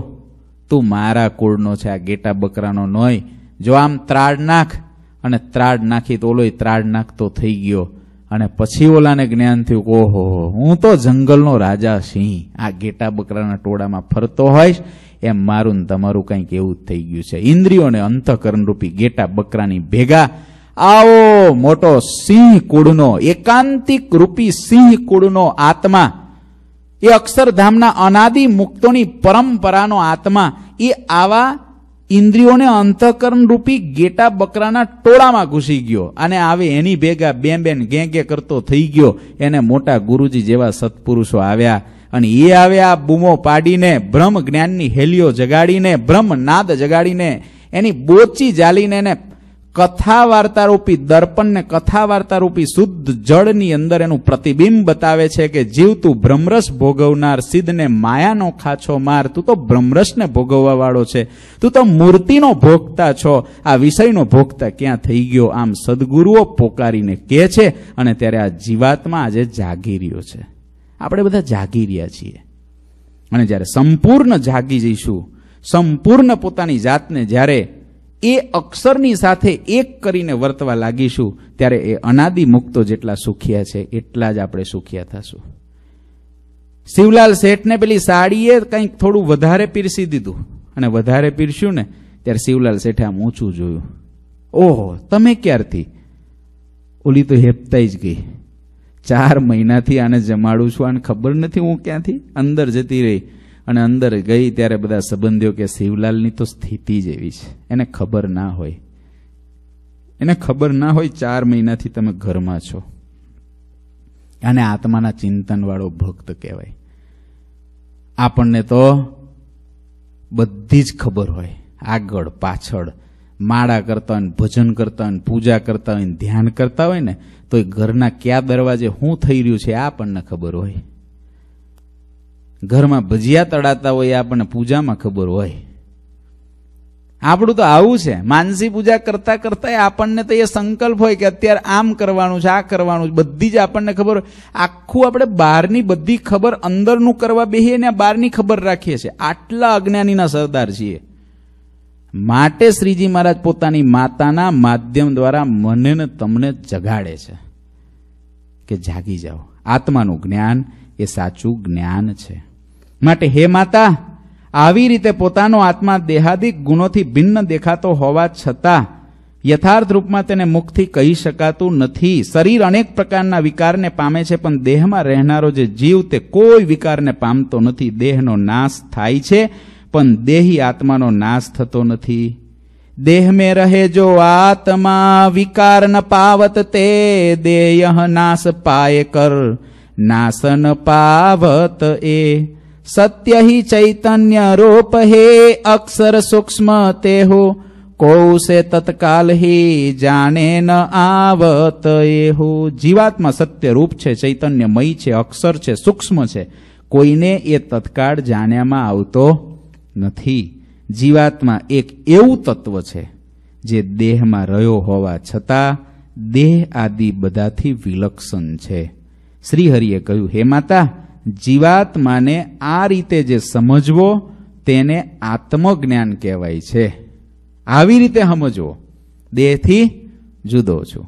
તું મારા કુળનો છે આ ગેટા બકરાનો નહીં જો આમ ત્રાડ નાખ અને ત્રાડ નાખી તો ઓલોય ત્રાડ નાખતો થઈ ગયો અને પછી ઓલાને જ્ઞાન થયું કે ઓહો હું તો જંગલનો રાજા સિંહ આ ગેટા બકરાના ટોળામાં ફરતો હોઈશ એમ મારું ને તમારું કંઈક એવું જ થઈ ગયું છે ઇન્દ્રિયોને રૂપી ગેટા બકરાની ભેગા આવો મોટો સિંહ કુળનો એકાંતિક રૂપી સિંહ કુળનો આત્મા એ અક્ષરધામના અનાદિ મુક્તોની પરંપરાનો આત્મા એ આવા ઇન્દ્રિયોને અંતઃકરણ રૂપી ગેટા બકરાના ટોળામાં ઘૂસી ગયો અને આવે એની ભેગા બેન બેન ઘે ઘે કરતો થઈ ગયો એને મોટા ગુરુજી જેવા સત્પુરુષો આવ્યા અને એ આવ્યા બૂમો પાડીને બ્રહ્મ જ્ઞાનની હેલીઓ જગાડીને બ્રહ્મ નાદ જગાડીને એની બોચી જાલીને એને કથા વાર્તારૂપી દર્પણને કથા વાર્તારૂપી શુદ્ધ જળની અંદર એનું પ્રતિબિંબ બતાવે છે કે જીવ તું ભ્રમરસ ભોગવનાર સિદ્ધને માયાનો ખાછો માર તું તો ભ્રમરસને ભોગવવા વાળો છે તું તો મૂર્તિનો ભોગતા છો આ વિષયનો ભોગતા ક્યાં થઈ ગયો આમ સદગુરુઓ પોકારીને કહે છે અને ત્યારે આ જીવાત્મા આજે જાગી રહ્યો છે આપણે બધા જાગી રહ્યા છીએ અને જ્યારે સંપૂર્ણ જાગી જઈશું સંપૂર્ણ પોતાની જાતને જ્યારે એ અક્ષરની સાથે એક કરીને વર્તવા લાગીશું ત્યારે એ અનાદિ મુક્તો જેટલા સુખિયા છે એટલા જ આપણે સુખિયા થશું શિવલાલ શેઠને પેલી સાડીએ કંઈક થોડું વધારે પીરસી દીધું અને વધારે પીરસ્યું ને ત્યારે શિવલાલ શેઠે આમ ઊંચું જોયું ઓહો તમે ક્યારથી ઓલી તો હેપતાઈ જ ગઈ ચાર મહિનાથી આને જમાડું છું આને ખબર નથી હું ક્યાંથી અંદર જતી રહી અને અંદર ગઈ ત્યારે બધા સંબંધીઓ કે શિવલાલની તો સ્થિતિ જ એવી છે એને ખબર ના હોય એને ખબર ના હોય ચાર મહિનાથી તમે ઘરમાં છો અને આત્માના ચિંતનવાળો ભક્ત કહેવાય આપણને તો બધી જ ખબર હોય આગળ પાછળ માળા કરતા હોય ભજન કરતા હોય પૂજા કરતા હોય ધ્યાન કરતા હોય ને તો એ ઘરના કયા દરવાજે શું થઈ રહ્યું છે આ આપણને ખબર હોય ઘરમાં ભજીયા તળાતા હોય આપણને પૂજામાં ખબર હોય આપણું તો આવું છે માનસી પૂજા કરતા કરતા આપણને તો એ સંકલ્પ હોય કે અત્યારે આમ કરવાનું છે આ કરવાનું છે બધી જ આપણને ખબર આખું આપણે બહારની બધી ખબર અંદરનું કરવા બેહીએ ને બહારની ખબર રાખીએ છીએ આટલા અજ્ઞાનીના સરદાર છીએ માટે શ્રીજી મહારાજ પોતાની માતાના માધ્યમ દ્વારા મને ને તમને જગાડે છે કે જાગી જાઓ આત્માનું જ્ઞાન એ સાચું જ્ઞાન છે માટે હે માતા આવી રીતે પોતાનો આત્મા દેહાદિક ગુણોથી ભિન્ન દેખાતો હોવા છતાં યથાર્થ રૂપમાં તેને મુખથી કહી શકાતું નથી શરીર અનેક પ્રકારના વિકારને પામે છે પણ દેહમાં રહેનારો જે જીવ તે કોઈ વિકારને પામતો નથી દેહનો નાશ થાય છે પણ દેહી આત્માનો નાશ થતો નથી દેહ મે રહે જો આત્મા વિકાર ન પાવત તે દેહ નાશ પાય કર નાશન પાવત એ સત્ય હિ ચૈતન્ય રૂપ હે અક્ષર સૂક્ષ્મ તે હો કૌ તત્કાલ હે જાણે ન આવત એ હો જીવાત્મા સત્ય રૂપ છે ચૈતન્યમય છે અક્ષર છે સૂક્ષ્મ છે કોઈને એ તત્કાળ જાણ્યામાં આવતો નથી જીવાત્મા એક એવું તત્વ છે જે દેહમાં રહ્યો હોવા છતાં દેહ આદિ બધાથી વિલક્ષણ છે શ્રીહરિએ કહ્યું હે માતા જીવાત્માને આ રીતે જે સમજવો તેને આત્મજ્ઞાન કહેવાય છે આવી રીતે સમજવો દેહથી જુદો છું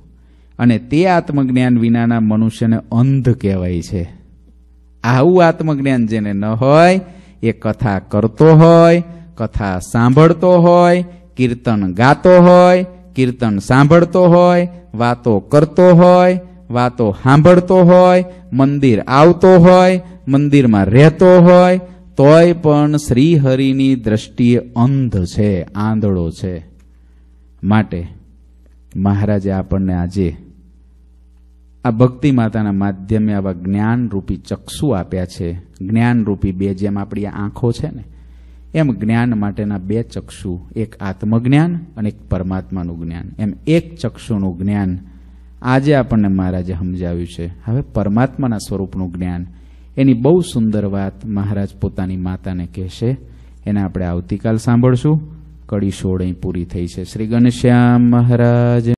અને તે આત્મજ્ઞાન વિનાના મનુષ્યને અંધ કહેવાય છે આવું આત્મજ્ઞાન જેને ન હોય એ કથા કરતો હોય કથા સાંભળતો હોય કીર્તન ગાતો હોય કીર્તન સાંભળતો હોય વાતો કરતો હોય વાતો સાંભળતો હોય મંદિર આવતો હોય મંદિરમાં રહેતો હોય તોય પણ શ્રીહરિની દ્રષ્ટિએ અંધ છે આંધળો છે માટે મહારાજે આપણને આજે આ ભક્તિ માતાના માધ્યમે આવા જ્ઞાનરૂપી ચક્ષુ આપ્યા છે જ્ઞાનરૂપી બે જેમ આપણી આંખો છે ને એમ જ્ઞાન માટેના બે ચક્ષુ એક આત્મજ્ઞાન અને એક પરમાત્માનું જ્ઞાન એમ એક ચક્ષુનું જ્ઞાન આજે આપણને મહારાજે સમજાવ્યું છે હવે પરમાત્માના સ્વરૂપનું જ્ઞાન એની બહુ સુંદર વાત મહારાજ પોતાની માતાને કહેશે એને આપણે આવતીકાલ સાંભળશું કડી સોળ પૂરી થઈ છે શ્રી ઘનશ્યામ મહારાજ